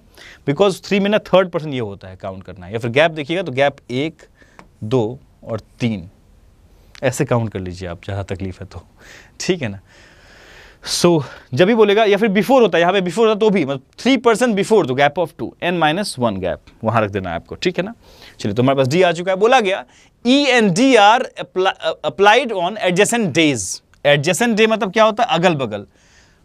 बिकॉज थ्री में ना थर्ड पर्सन ये होता है काउंट करना है या फिर गैप देखिएगा तो गैप एक दो और तीन ऐसे काउंट कर लीजिए आप जहाँ तकलीफ है तो ठीक है ना सो so, जब भी बोलेगा या फिर बिफोर होता है यहाँ पे बिफोर होता तो भी मतलब थ्री परसेंट बिफोर तो gap of two N minus one gap वहाँ रख देना है आपको ठीक है ना चलिए तो हमारे पास डी आ चुका है बोला गया E N D R applied on adjacent days adjacent day मतलब क्या होता है अगल बगल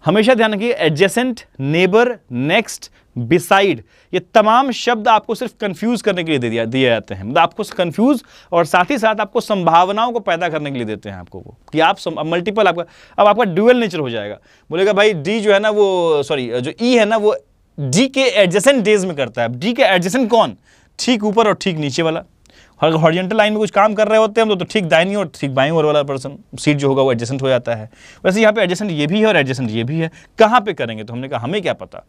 हमेशा ध्यान रखिए एडजेसेंट नेबर नेक्स्ट बिसाइड ये तमाम शब्द आपको सिर्फ कंफ्यूज करने के लिए दे दिया दिए जाते हैं मतलब आपको कंफ्यूज और साथ ही साथ आपको संभावनाओं को पैदा करने के लिए देते हैं आपको वो कि आप मल्टीपल आपका अब आपका ड्यूअल नेचर हो जाएगा बोलेगा भाई डी जो है ना वो सॉरी जो ई e है ना वो डी के एडजेसेंट डेज में करता है डी के एडजेसेंट कौन ठीक ऊपर और ठीक नीचे वाला अगर हॉरिजेंटल लाइन में कुछ काम कर रहे होते हैं हम तो, तो ठीक दाइनी और ठीक बाई और वाला पर्सन सीट जो होगा वो एडजस्टेंट हो जाता है वैसे यहाँ पे एडजेसेंट ये भी है और एडजेसेंट ये भी है कहाँ पे करेंगे तो हमने कहा हमें क्या पता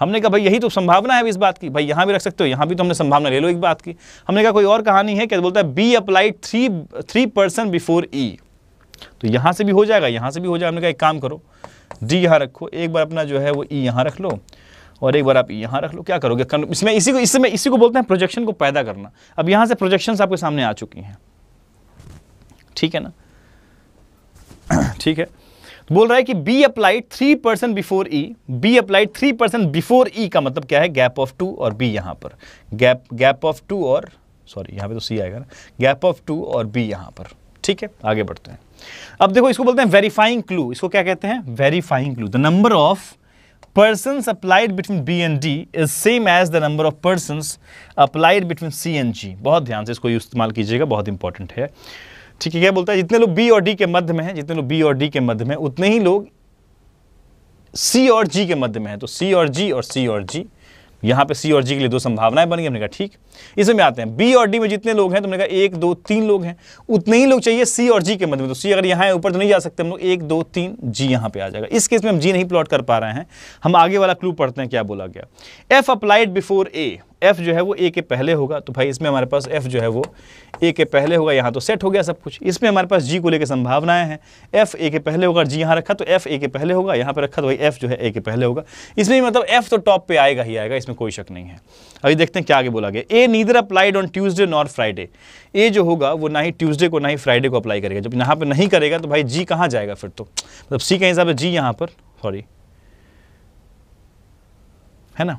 हमने कहा भाई यही तो संभावना है इस बात की भाई यहाँ भी रख सकते हो यहाँ भी तो हमने संभावना ले लो एक बात की हमने कहा कोई और कहानी है क्या बोलता है B applied three three person before E तो यहाँ से भी हो जाएगा यहाँ से भी हो जाएगा हमने कहा एक काम करो डी यहाँ रखो एक बार अपना जो है वो ई e यहाँ रख लो और एक बार आप यहाँ रख लो क्या करोगे इसमें इसी को इसमें इसी को बोलते हैं प्रोजेक्शन को पैदा करना अब यहाँ से प्रोजेक्शन आपके सामने आ चुकी हैं ठीक है ना ठीक है तो बोल रहा है कि B applied three percent before E B applied three percent before E का मतलब क्या है गैप ऑफ टू और बी यहाँ पर गैप गैप ऑफ टू और सॉरी यहाँ पे तो सी आएगा ना गैप ऑफ टू और बी यहाँ पर ठीक है आगे बढ़ते हैं अब देखो इसको बोलते हैं वेरीफाइंग क्लू इसको क्या कहते हैं verifying clue the number of persons applied between B and D is same as the number of persons applied between C and G बहुत ध्यान से इसको इस्तेमाल कीजिएगा बहुत इंपॉर्टेंट है ठीक है क्या बोलता है जितने लोग B और D के मध्य में हैं जितने लोग B और D के मध्य में उतने ही लोग C और G के मध्य में हैं तो C और G और C और G यहां पे सी और जी के लिए दो संभावनाएं बन गई हमने कहा ठीक इसमें आते हैं बी और डी में जितने लोग हैं तो हमने कहा एक दो तीन लोग हैं उतने ही लोग चाहिए सी और जी के मध्य में तो सी अगर यहां ऊपर तो नहीं जा सकते हम लोग एक दो तीन जी यहां पे आ जाएगा इस केस में हम जी नहीं प्लॉट कर पा रहे हैं हम आगे वाला क्लू पढ़ते हैं क्या बोला गया F applied before A F जो है वो ए के पहले होगा तो भाई इसमें हमारे पास एफ जो है वो ए के पहले होगा यहाँ तो सेट हो गया सब कुछ इसमें हमारे पास जी को लेकर संभावनाएं हैं एफ ए के पहले होगा जी यहाँ रखा तो एफ ए के पहले होगा यहाँ पर रखा तो भाई एफ जो है ए के पहले होगा इसमें मतलब एफ तो टॉप पर आएगा ही आएगा इसमें कोई शक नहीं है अभी देखते हैं क्या आगे बोला गया A neither applied on Tuesday nor Friday A जो होगा वो ना ही ट्यूजडे को ना ही फ्राइडे को अप्लाई करेगा जब यहाँ पर नहीं करेगा तो भाई जी कहाँ जाएगा फिर तो मतलब सी के हिसाब से जी यहाँ पर सॉरी है ना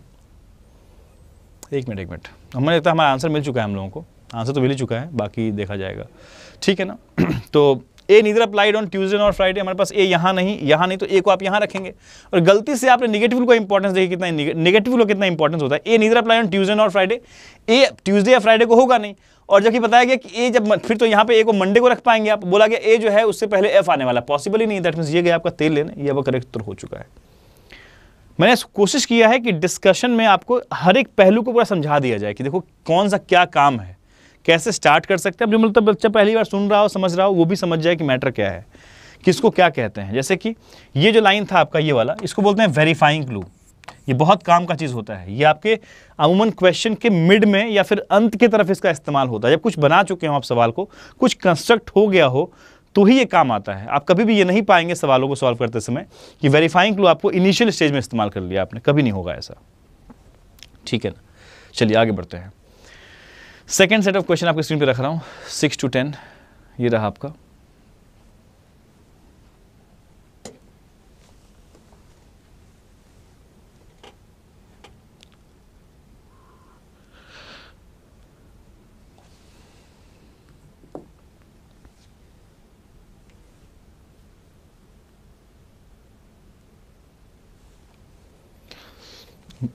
एक मिनट एक मिनट हमें लगता है हमारा आंसर मिल चुका है हम लोगों को आंसर तो मिल ही चुका है बाकी देखा जाएगा ठीक है ना तो A neither applied on Tuesday और फ्राइडे हमारे पास ए यहाँ नहीं यहाँ नहीं तो ए को आप यहाँ रखेंगे और गलती से आपने निगेटिव को इंपॉर्टेंस देखिए कितना निगेटिव को कितना इंपॉर्टेंस होता है A neither applied on Tuesday और फ्राइडे ए ट्यूजडे या फ्राइडे को होगा नहीं और जबकि बताया गया कि ए जब फिर तो यहाँ पे ए को मंडे को रख पाएंगे आप बोला गया ए जो है उससे पहले एफ आने वाला पॉसिबल ही नहीं दैट मीन ये गया आपका तेल लेने ये अब करेक्ट उत्तर तो हो चुका है मैंने कोशिश किया है कि डिस्कशन में आपको हर एक पहलू को पूरा समझा दिया जाए कि देखो कौन सा क्या काम है कैसे स्टार्ट कर सकते हैं अब जो मतलब बच्चा पहली बार सुन रहा हो समझ रहा हो वो भी समझ जाए कि मैटर क्या है किसको क्या कहते हैं जैसे कि ये जो लाइन था आपका ये वाला इसको बोलते हैं वेरीफाइंग क्लू ये बहुत काम का चीज़ होता है ये आपके अमूमन क्वेश्चन के मिड में या फिर अंत की तरफ इसका इस्तेमाल होता है जब कुछ बना चुके हो आप सवाल को कुछ कंस्ट्रक्ट हो गया हो तो ही ये काम आता है आप कभी भी ये नहीं पाएंगे सवालों को सॉल्व करते समय कि वेरीफाइंग क्लू आपको इनिशियल स्टेज में इस्तेमाल कर लिया आपने कभी नहीं होगा ऐसा ठीक है ना चलिए आगे बढ़ते हैं सेकेंड सेट ऑफ क्वेश्चन आपके स्क्रीन पर रख रहा हूँ सिक्स टू टेन ये रहा आपका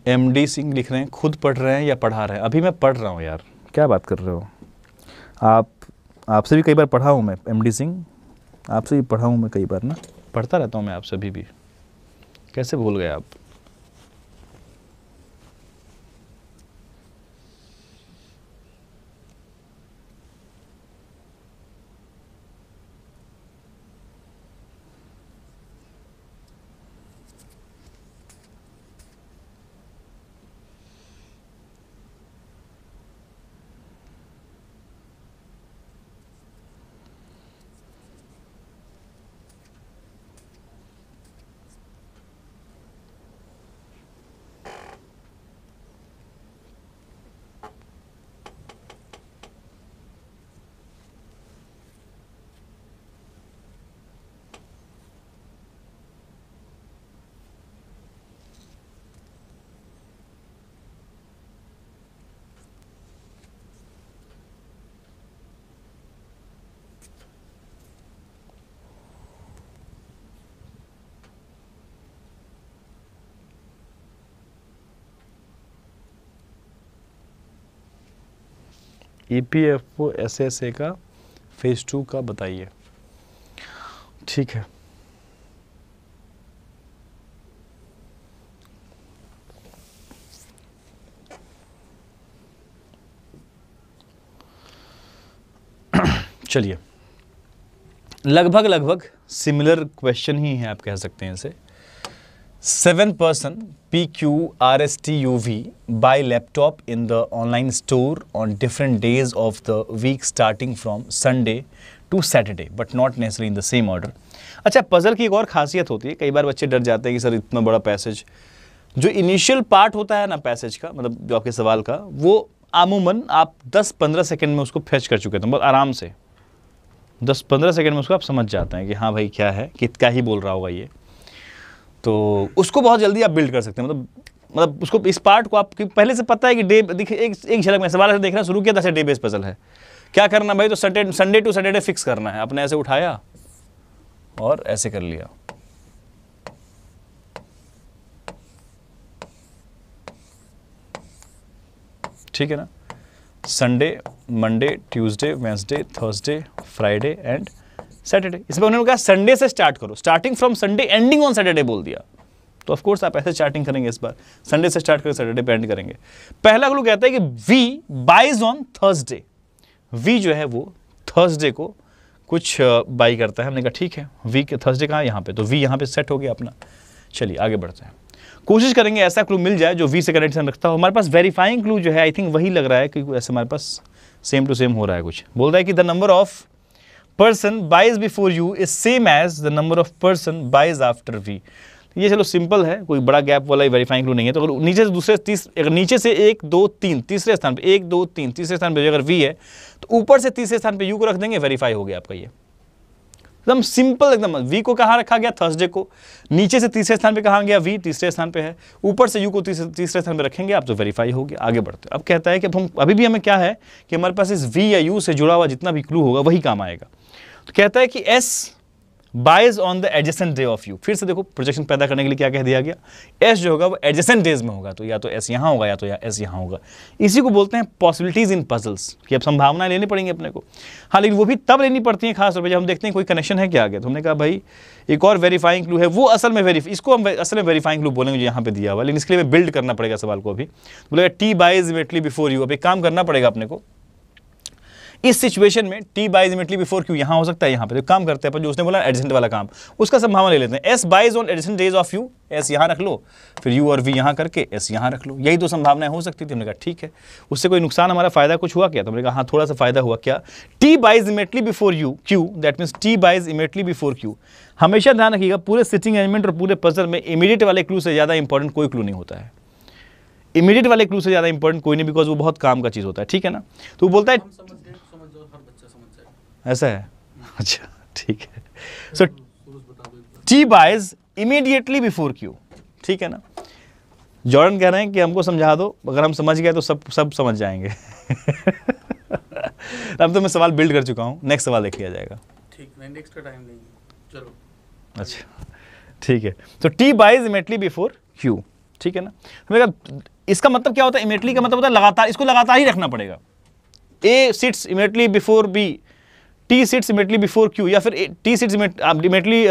एम डी सिंह लिख रहे हैं खुद पढ़ रहे हैं या पढ़ा रहे हैं अभी मैं पढ़ रहा हूँ यार क्या बात कर रहे हो आप आपसे भी कई बार पढ़ा हूँ मैं एम डी सिंह आपसे भी पढ़ा हूँ मैं कई बार ना पढ़ता रहता हूँ मैं आपसे अभी भी कैसे भूल गए आप E P F O S S A का फेज़ टू का बताइए ठीक है चलिए लगभग लगभग सिमिलर क्वेश्चन ही है आप कह सकते हैं इसे seven person PQRSTUV buy laptop in the online store on different days of the week starting from Sunday to Saturday but not necessarily in the same order. अच्छा पज़ल की एक और खासियत होती है कई बार बच्चे डर जाते हैं कि सर इतना बड़ा पैसेज जो इनिशियल पार्ट होता है ना पैसेज का मतलब जो आपके सवाल का वो आमूमन आप 10-15 सेकंड में उसको फेच कर चुके थे तो बहुत मतलब आराम से 10-15 सेकंड में उसको आप समझ जाते हैं कि हाँ भाई क्या है कितना ही बोल रहा होगा ये तो उसको बहुत जल्दी आप बिल्ड कर सकते हैं मतलब मतलब उसको इस पार्ट को आपकी पहले से पता है कि डे एक एक झलक में सवाल से देखना शुरू किया था डे बेस पजल है क्या करना भाई तो Saturday Sunday to Saturday fix करना है आपने ऐसे उठाया और ऐसे कर लिया ठीक है ना Sunday Monday Tuesday Wednesday Thursday Friday and Saturday इसमें उन्होंने कहा संडे से स्टार्ट करो starting from Sunday ending on Saturday बोल दिया तो ऑफकोर्स आप ऐसे स्टार्टिंग करेंगे इस बार संडे से स्टार्ट करके सैटरडे पे एंड करेंगे पहला ग्लू कहता है कि V buys on Thursday V जो है वो थर्सडे को कुछ बाई करता है हमने कहा ठीक है वी के थर्सडे कहाँ यहाँ पे तो वी यहाँ पे सेट हो गया अपना चलिए आगे बढ़ते हैं कोशिश करेंगे ऐसा क्लू मिल जाए जो वी से कनेक्शन रखता हो हमारे पास वेरीफाइंग क्लू जो है आई थिंक वही लग रहा है क्योंकि ऐसे हमारे पास सेम टू सेम हो रहा है कुछ बोल रहा है कि the number of person buys before U is same as the number of person buys after V ये चलो सिंपल है कोई बड़ा गैप वाला वेरीफाइंग क्लू नहीं है तो अगर नीचे से दूसरे तीस अगर नीचे से एक दो तीन तीसरे स्थान पे एक दो तीन तीसरे स्थान पे अगर वी है तो ऊपर से तीसरे स्थान पे यू को रख देंगे वेरीफाई हो गया आपका ये एकदम सिंपल एकदम वी को कहाँ रखा गया थर्सडे को नीचे से तीसरे स्थान पर कहाँ गया वी तीसरे स्थान पर है ऊपर से यू को तीसरे तीसरे स्थान पर रखेंगे आप तो वेरीफाई होगी आगे बढ़ते अब कहता है कि अब हम अभी भी हमें क्या है कि हमारे पास इस वी या यू से जुड़ा हुआ जितना भी क्लू होगा वही काम आएगा तो कहता है कि S buys on the adjacent day of U फिर से देखो प्रोजेक्शन पैदा करने के लिए क्या कह दिया गया एस जो होगा वो एडजेसेंट डेज में होगा तो या तो एस यहाँ होगा या तो या एस यहाँ होगा इसी को बोलते हैं पॉसिबिलिटीज इन पजल्स कि अब संभावनाएं लेनी पड़ेंगी अपने को हाँ लेकिन वो भी तब लेनी पड़ती हैं खासतौर पर जब हम देखते हैं कोई कनेक्शन है क्या आगे तो हमने कहा भाई एक और वेरीफाइंग क्लू है वो असल में वेरीफ इसको हम असल में वेरीफाइंग क्लू बोलेंगे जो यहाँ पर दिया हुआ लेकिन इसके लिए बिल्ड करना पड़ेगा सवाल को अभी तो बोलेगा T buys immediately before U अभी काम करना पड़ेगा अपने को इस सिचुएशन में T buys immediately before Q यहां हो सकता है यहाँ पे जो तो काम करते हैं पर जो उसने बोला एडजेंट वाला काम उसका संभावना ले लेते हैं S buys on adjacent days of U S यहां रख लो फिर यू और वी यहां करके एस यहाँ रख लो यही दो संभावनाएं हो सकती थी हमने कहा ठीक है उससे कोई नुकसान हमारा फायदा कुछ हुआ क्या तो हमने कहा हाँ थोड़ा सा फायदा हुआ क्या T buys immediately before U Q that means T buys immediately before Q हमेशा ध्यान रखिएगा पूरे सिटिंग अरेंजमेंट और पूरे पजल में इमीडिएट वाले क्लू से ज़्यादा इंपॉर्टेंट कोई क्लू नहीं होता है इमीडिएट वाले क्लू से ज़्यादा इंपॉर्टेंट कोई नहीं बिकॉज वो बहुत काम का चीज़ होता है ठीक है ना तो वो बोलता है ऐसा है अच्छा ठीक है so T buys immediately before Q ठीक है ना जॉर्डन कह रहे हैं कि हमको समझा दो अगर हम समझ गए तो सब सब समझ जाएंगे अब तो मैं सवाल बिल्ड कर चुका हूँ नेक्स्ट सवाल देख लिया जाएगा ठीक नेक्स्ट का टाइम चलो अच्छा ठीक है तो T buys immediately before Q ठीक है ना मेरा इसका मतलब क्या होता है इमेटली का मतलब होता है लगातार इसको लगातार ही रखना पड़ेगा A sits immediately before B T seats immediately before Q या फिर T seats immediately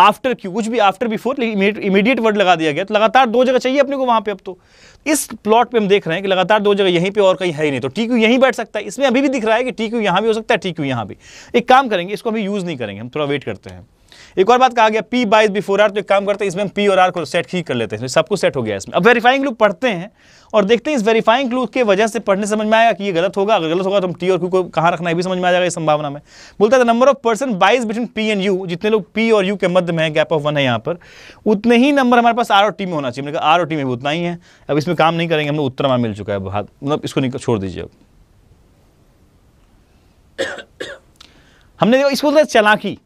after Q कुछ भी आफ्टर बिफोर लेकिन इमीडिएट वर्ड लगा दिया गया तो लगातार दो जगह चाहिए अपने को वहाँ पे अब तो इस प्लॉट पे हम देख रहे हैं कि लगातार दो जगह यहीं पे और कहीं है ही नहीं तो टी क्यू यहीं बैठ सकता है इसमें अभी भी दिख रहा है कि टी क्यू यहाँ भी हो सकता है टी क्यू यहाँ भी एक काम करेंगे इसको अभी यूज़ नहीं करेंगे हम थोड़ा वेट करते हैं एक और बात कहा गया पी बाइज बिफोर आर तो एक काम करते हैं इसमें हम पी और आर को सेट ही कर लेते हैं सब कुछ सेट हो गया इसमें अब वेरीफाइंग लूप पढ़ते हैं और देखते हैं इस वेरीफाइंग लूप के वजह से पढ़ने समझ में आएगा कि ये गलत होगा अगर गलत होगा तो हम टी और क्यू को कहाँ रखना है भी समझ में आ जाएगा इस संभावना में बोलता है number of person buys between P and U जितने लोग पी और यू के मध्य में है गैप ऑफ वन है यहाँ पर उतने ही नंबर हमारे पास आर और टी में होना चाहिए आर और टी में भी उतना ही है अब इसमें काम नहीं करेंगे हमें उत्तर मिल चुका है बहुत मतलब इसको छोड़ दीजिए अब हमने देखो इसको बोलते हैं चलाकी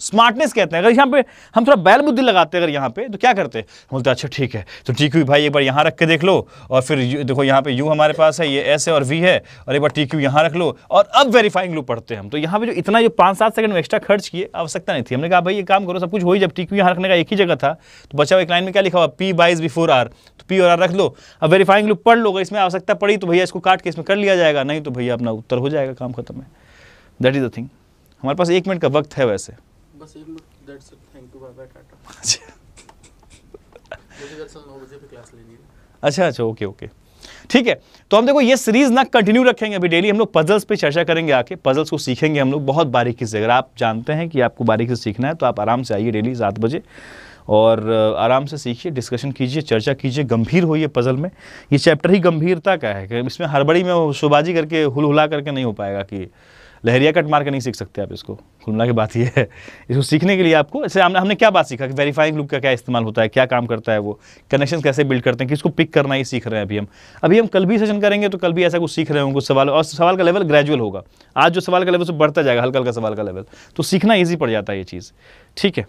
स्मार्टनेस कहते हैं अगर यहाँ पे हम थोड़ा बैल बुद्धि लगाते हैं अगर यहाँ पे तो क्या करते हैं बोलते अच्छा ठीक है तो टी क्यू भाई एक बार यहाँ रख के देख लो और फिर यू, देखो यहाँ पे यू हमारे पास है ये एस है और वी है और एक बार टी क्यू यहाँ रख लो और अब वेरीफाइंग लूप पढ़ते हैं हम तो यहाँ पे जो इतना जो पाँच सात सेकंड में एक्स्ट्रा खर्च किए आवश्यकता नहीं थी हमने कहा भाई ये काम करो सब कुछ वही जब टी क्यू यहाँ रखने का एक ही जगह था तो बचा हुआ एक लाइन में क्या लिखा हुआ पी बाइज बिफोर आर तो पी और आर रख लो अब वेरीफाइंग लूप पढ़ लो अगर इसमें आवश्यकता पड़ी तो भैया इसको काट के इसमें कर लिया जाएगा नहीं तो भैया अपना उत्तर हो जाएगा काम खत्म है दैट इज़ द थिंग हमारे पास एक मिनट का वक्त है वैसे बस एक minute that's it thank you bye टाटा मुझे दरअसल नौ बजे पे क्लास लेनी है अच्छा अच्छा ओके ओके ठीक है तो हम देखो ये सीरीज ना कंटिन्यू रखेंगे अभी डेली हम लोग पजल्स पे चर्चा करेंगे आके पजल्स को सीखेंगे हम लोग बहुत बारीकी से अगर आप जानते हैं कि आपको बारीकी से सीखना है तो आप आराम से आइए डेली सात बजे और आराम से सीखिए डिस्कशन कीजिए चर्चा कीजिए गंभीर होइए पजल में ये चैप्टर ही गंभीरता का है कि इसमें हड़बड़ी में शोबाजी करके हुल करके नहीं हो पाएगा कि लहरिया कट मार के नहीं सीख सकते आप इसको खुलना की बात ये है इसको सीखने के लिए आपको जैसे हमने हमने क्या बात सीखा कि वेरीफाइंग लुक का क्या इस्तेमाल होता है क्या काम करता है वो कनेक्शन कैसे बिल्ड करते हैं किसको पिक करना ये सीख रहे हैं अभी हम अभी हम कल भी सेशन करेंगे तो कल भी ऐसा कुछ सीख रहे होंगे सवाल और सवाल का लेवल ग्रेजुअल होगा आज जो सवाल का लेवल से बढ़ता जाएगा हल्का हल्का सवाल का लेवल तो सीखना ईजी पड़ जाता है ये चीज़ ठीक है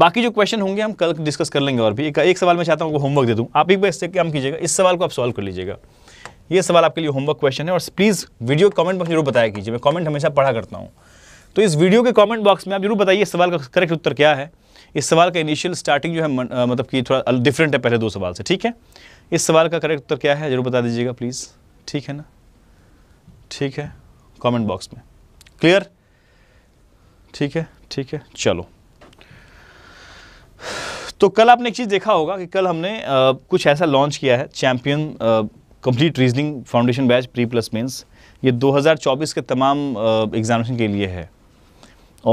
बाकी जो क्वेश्चन होंगे हम कल डिस्कस कर लेंगे और भी एक, एक सवाल मैं चाहता हूँ होमवर्क दे दूँ आप एक बार इससे काम कीजिएगा इस सवाल को आप सॉल्व कर लीजिएगा ये सवाल आपके लिए होमवर्क क्वेश्चन है और प्लीज़ वीडियो कमेंट बॉक्स जरूर बताया कीजिए मैं कमेंट हमेशा पढ़ा करता हूँ तो इस वीडियो के कमेंट बॉक्स में आप जरूर बताइए इस सवाल का करेक्ट उत्तर क्या है इस सवाल का इनिशियल स्टार्टिंग जो है मतलब कि थोड़ा डिफरेंट है पहले दो सवाल से ठीक है इस सवाल का करेक्ट उत्तर क्या है जरूर बता दीजिएगा प्लीज़ ठीक है ना ठीक है कॉमेंट बॉक्स में क्लियर ठीक है ठीक है चलो तो कल आपने एक चीज़ देखा होगा कि कल हमने आ, कुछ ऐसा लॉन्च किया है champion complete reasoning foundation batch pre plus mains ये 2024 के तमाम एग्जामिनेशन के लिए है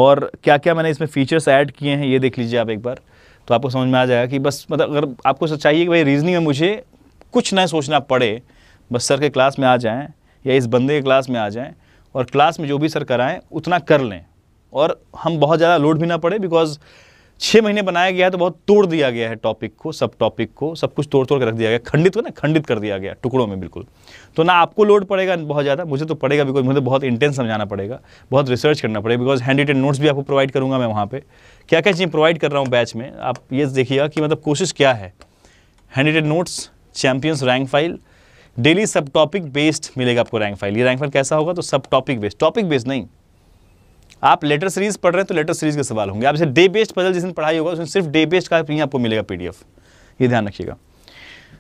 और क्या क्या मैंने इसमें फीचर्स ऐड किए हैं ये देख लीजिए आप एक बार तो आपको समझ में आ जाएगा कि बस मतलब अगर आपको चाहिए कि भाई रीजनिंग में मुझे कुछ ना सोचना पड़े बस सर के क्लास में आ जाएँ या इस बंदे के क्लास में आ जाएँ और क्लास में जो भी सर कराएँ उतना कर लें और हम बहुत ज़्यादा लोड भी ना पड़े बिकॉज़ छः महीने बनाया गया है तो बहुत तोड़ दिया गया है टॉपिक को सब टॉपिक को सब कुछ तोड़ तोड़ कर रख दिया गया खंडित को ना खंडित कर दिया गया टुकड़ों में बिल्कुल तो ना आपको लोड पड़ेगा बहुत ज़्यादा मुझे तो पड़ेगा बिकॉज मुझे तो बहुत इंटेंस समझाना पड़ेगा बहुत रिसर्च करना पड़ेगा बिकॉज हैंड रिटेड नोट्स भी आपको प्रोवाइड करूँगा मैं वहाँ पर क्या क्या चीज़ें प्रोवाइड कर रहा हूँ बैच में आप ये देखिएगा कि मतलब कोशिश क्या है hand written notes champions rank file daily सब टॉपिक बेस्ड मिलेगा आपको रैंक फाइल ये रैंक फाइल कैसा होगा तो सब टॉपिक बेस्ड टॉपिक बेस्ड नहीं आप लेटर सीरीज पढ़ रहे हैं तो लेटर सीरीज के सवाल होंगे आप जैसे डे बेस्ड पजल जिस दिन पढ़ाई होगा उसमें सिर्फ डे बेस्ड का ही आपको मिलेगा पीडीएफ ये ध्यान रखिएगा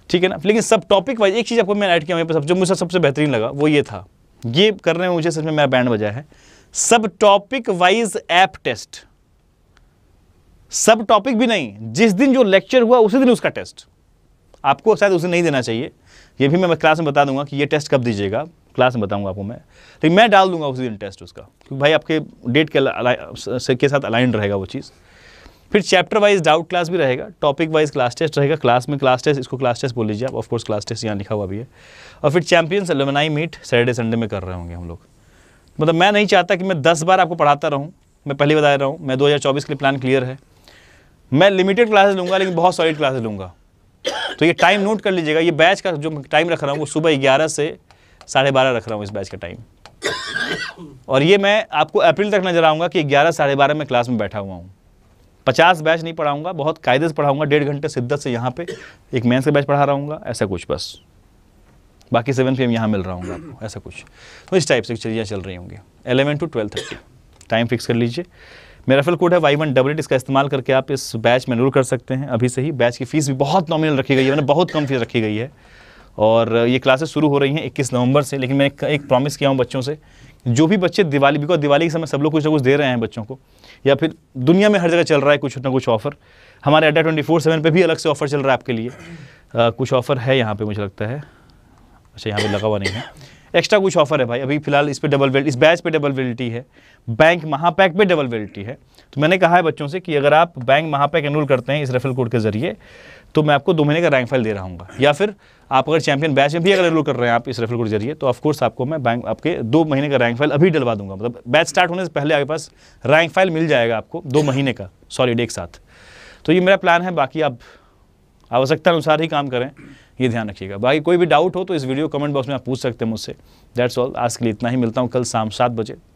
ठीक है ना लेकिन सब टॉपिक वाइज एक चीज़ आपको मैंने ऐड किया मेरे पास जो मुझे सबसे बेहतरीन लगा वो ये था ये करने में मुझे सच में मेरा बैंड बजा है सब टॉपिक वाइज ऐप टेस्ट सब टॉपिक भी नहीं जिस दिन जो लेक्चर हुआ उसी दिन उसका टेस्ट आपको शायद उसे नहीं देना चाहिए ये भी मैं क्लास में बता दूंगा कि ये टेस्ट कब दीजिएगा क्लास में बताऊंगा आपको मैं लेकिन तो मैं डाल दूंगा उसी दिन टेस्ट उसका क्योंकि भाई आपके डेट के के साथ अलाइंड रहेगा वो चीज़ फिर चैप्टर वाइज डाउट क्लास भी रहेगा टॉपिक वाइज क्लास टेस्ट रहेगा क्लास में क्लास टेस्ट इसको क्लास टेस्ट बोल लीजिए आप ऑफकोर्स क्लास टेस्ट यहाँ लिखा हुआ भी है और फिर champions alumni meet Saturday Sunday में कर रहे होंगे हम लोग मतलब मैं नहीं चाहता कि मैं दस बार आपको पढ़ाता रहूँ मैं पहले बता रहा हूँ मैं दो के लिए प्लान क्लियर है मैं लिमिटेड क्लासेज लूँगा लेकिन बहुत सॉलिड क्लासेज लूँगा तो ये टाइम नोट कर लीजिएगा ये बैच का जो टाइम रख रहा हूँ वो सुबह ग्यारह से साढ़े बारह रख रहा हूँ इस बैच का टाइम और ये मैं आपको अप्रैल तक नजर आऊँगा कि ग्यारह साढ़े बारह में क्लास में बैठा हुआ हूँ पचास बैच नहीं पढ़ाऊँगा बहुत कायदे से पढ़ाऊँगा डेढ़ घंटे शिद्दत से यहाँ पे एक मैं से बैच पढ़ा रहा ऐसा कुछ बस बाकी सेवन पी एम यहाँ मिल रहा हूँ आपको ऐसा कुछ तो इस टाइप से चीज़ें चल रही होंगी eleven to twelfth time fix कर लीजिए मेरा फल कोड है वाई वन डबल एट इसका इस्तेमाल करके आप इस बैच में नूर कर सकते हैं अभी से ही बैच की फ़ीस भी बहुत नॉमिनल रखी गई है मैंने बहुत कम फीस रखी गई है और ये क्लासेस शुरू हो रही हैं इक्कीस नवंबर से लेकिन मैं एक, एक प्रॉमिस किया हूँ बच्चों से जो भी बच्चे दिवाली बिकॉज दिवाली के समय सब लोग कुछ ना कुछ दे रहे हैं बच्चों को या फिर दुनिया में हर जगह चल रहा है कुछ ना कुछ ऑफ़र हमारे अड्डा ट्वेंटी फोर सेवन पर भी अलग से ऑफ़र चल रहा है आपके लिए आ, कुछ ऑफ़र है यहाँ पर मुझे लगता है अच्छा यहाँ पर लगा हुआ नहीं है एक्स्ट्रा कुछ ऑफर है भाई अभी फिलहाल इस पे डबल वेल्ट इस बैच पे डबल वेल्टी है बैंक महापैक पे डबल वेल्टी है तो मैंने कहा है बच्चों से कि अगर आप बैंक महापैक एनरोल करते हैं इस रेफरल कोड के जरिए तो मैं आपको दो महीने का रैंक फाइल दे रहा हूँ या फिर आप अगर चैंपियन बैच में भी अगर एनरोल कर रहे हैं आप इस रेफर कोड के जरिए तो ऑफकोर्स आपको मैं बैंक आपके दो महीने का रैंक फाइल अभी डलवा दूंगा मतलब बैच स्टार्ट होने से पहले आपके पास रैंक फाइल मिल जाएगा आपको दो महीने का सॉलिड एक साथ तो ये मेरा प्लान है बाकी आप आवश्यकता अनुसार ही काम करें ये ध्यान रखिएगा बाकी कोई भी डाउट हो तो इस वीडियो कमेंट बॉक्स में आप पूछ सकते हैं मुझसे दैट्स ऑल आज के लिए इतना ही मिलता हूँ कल शाम सात बजे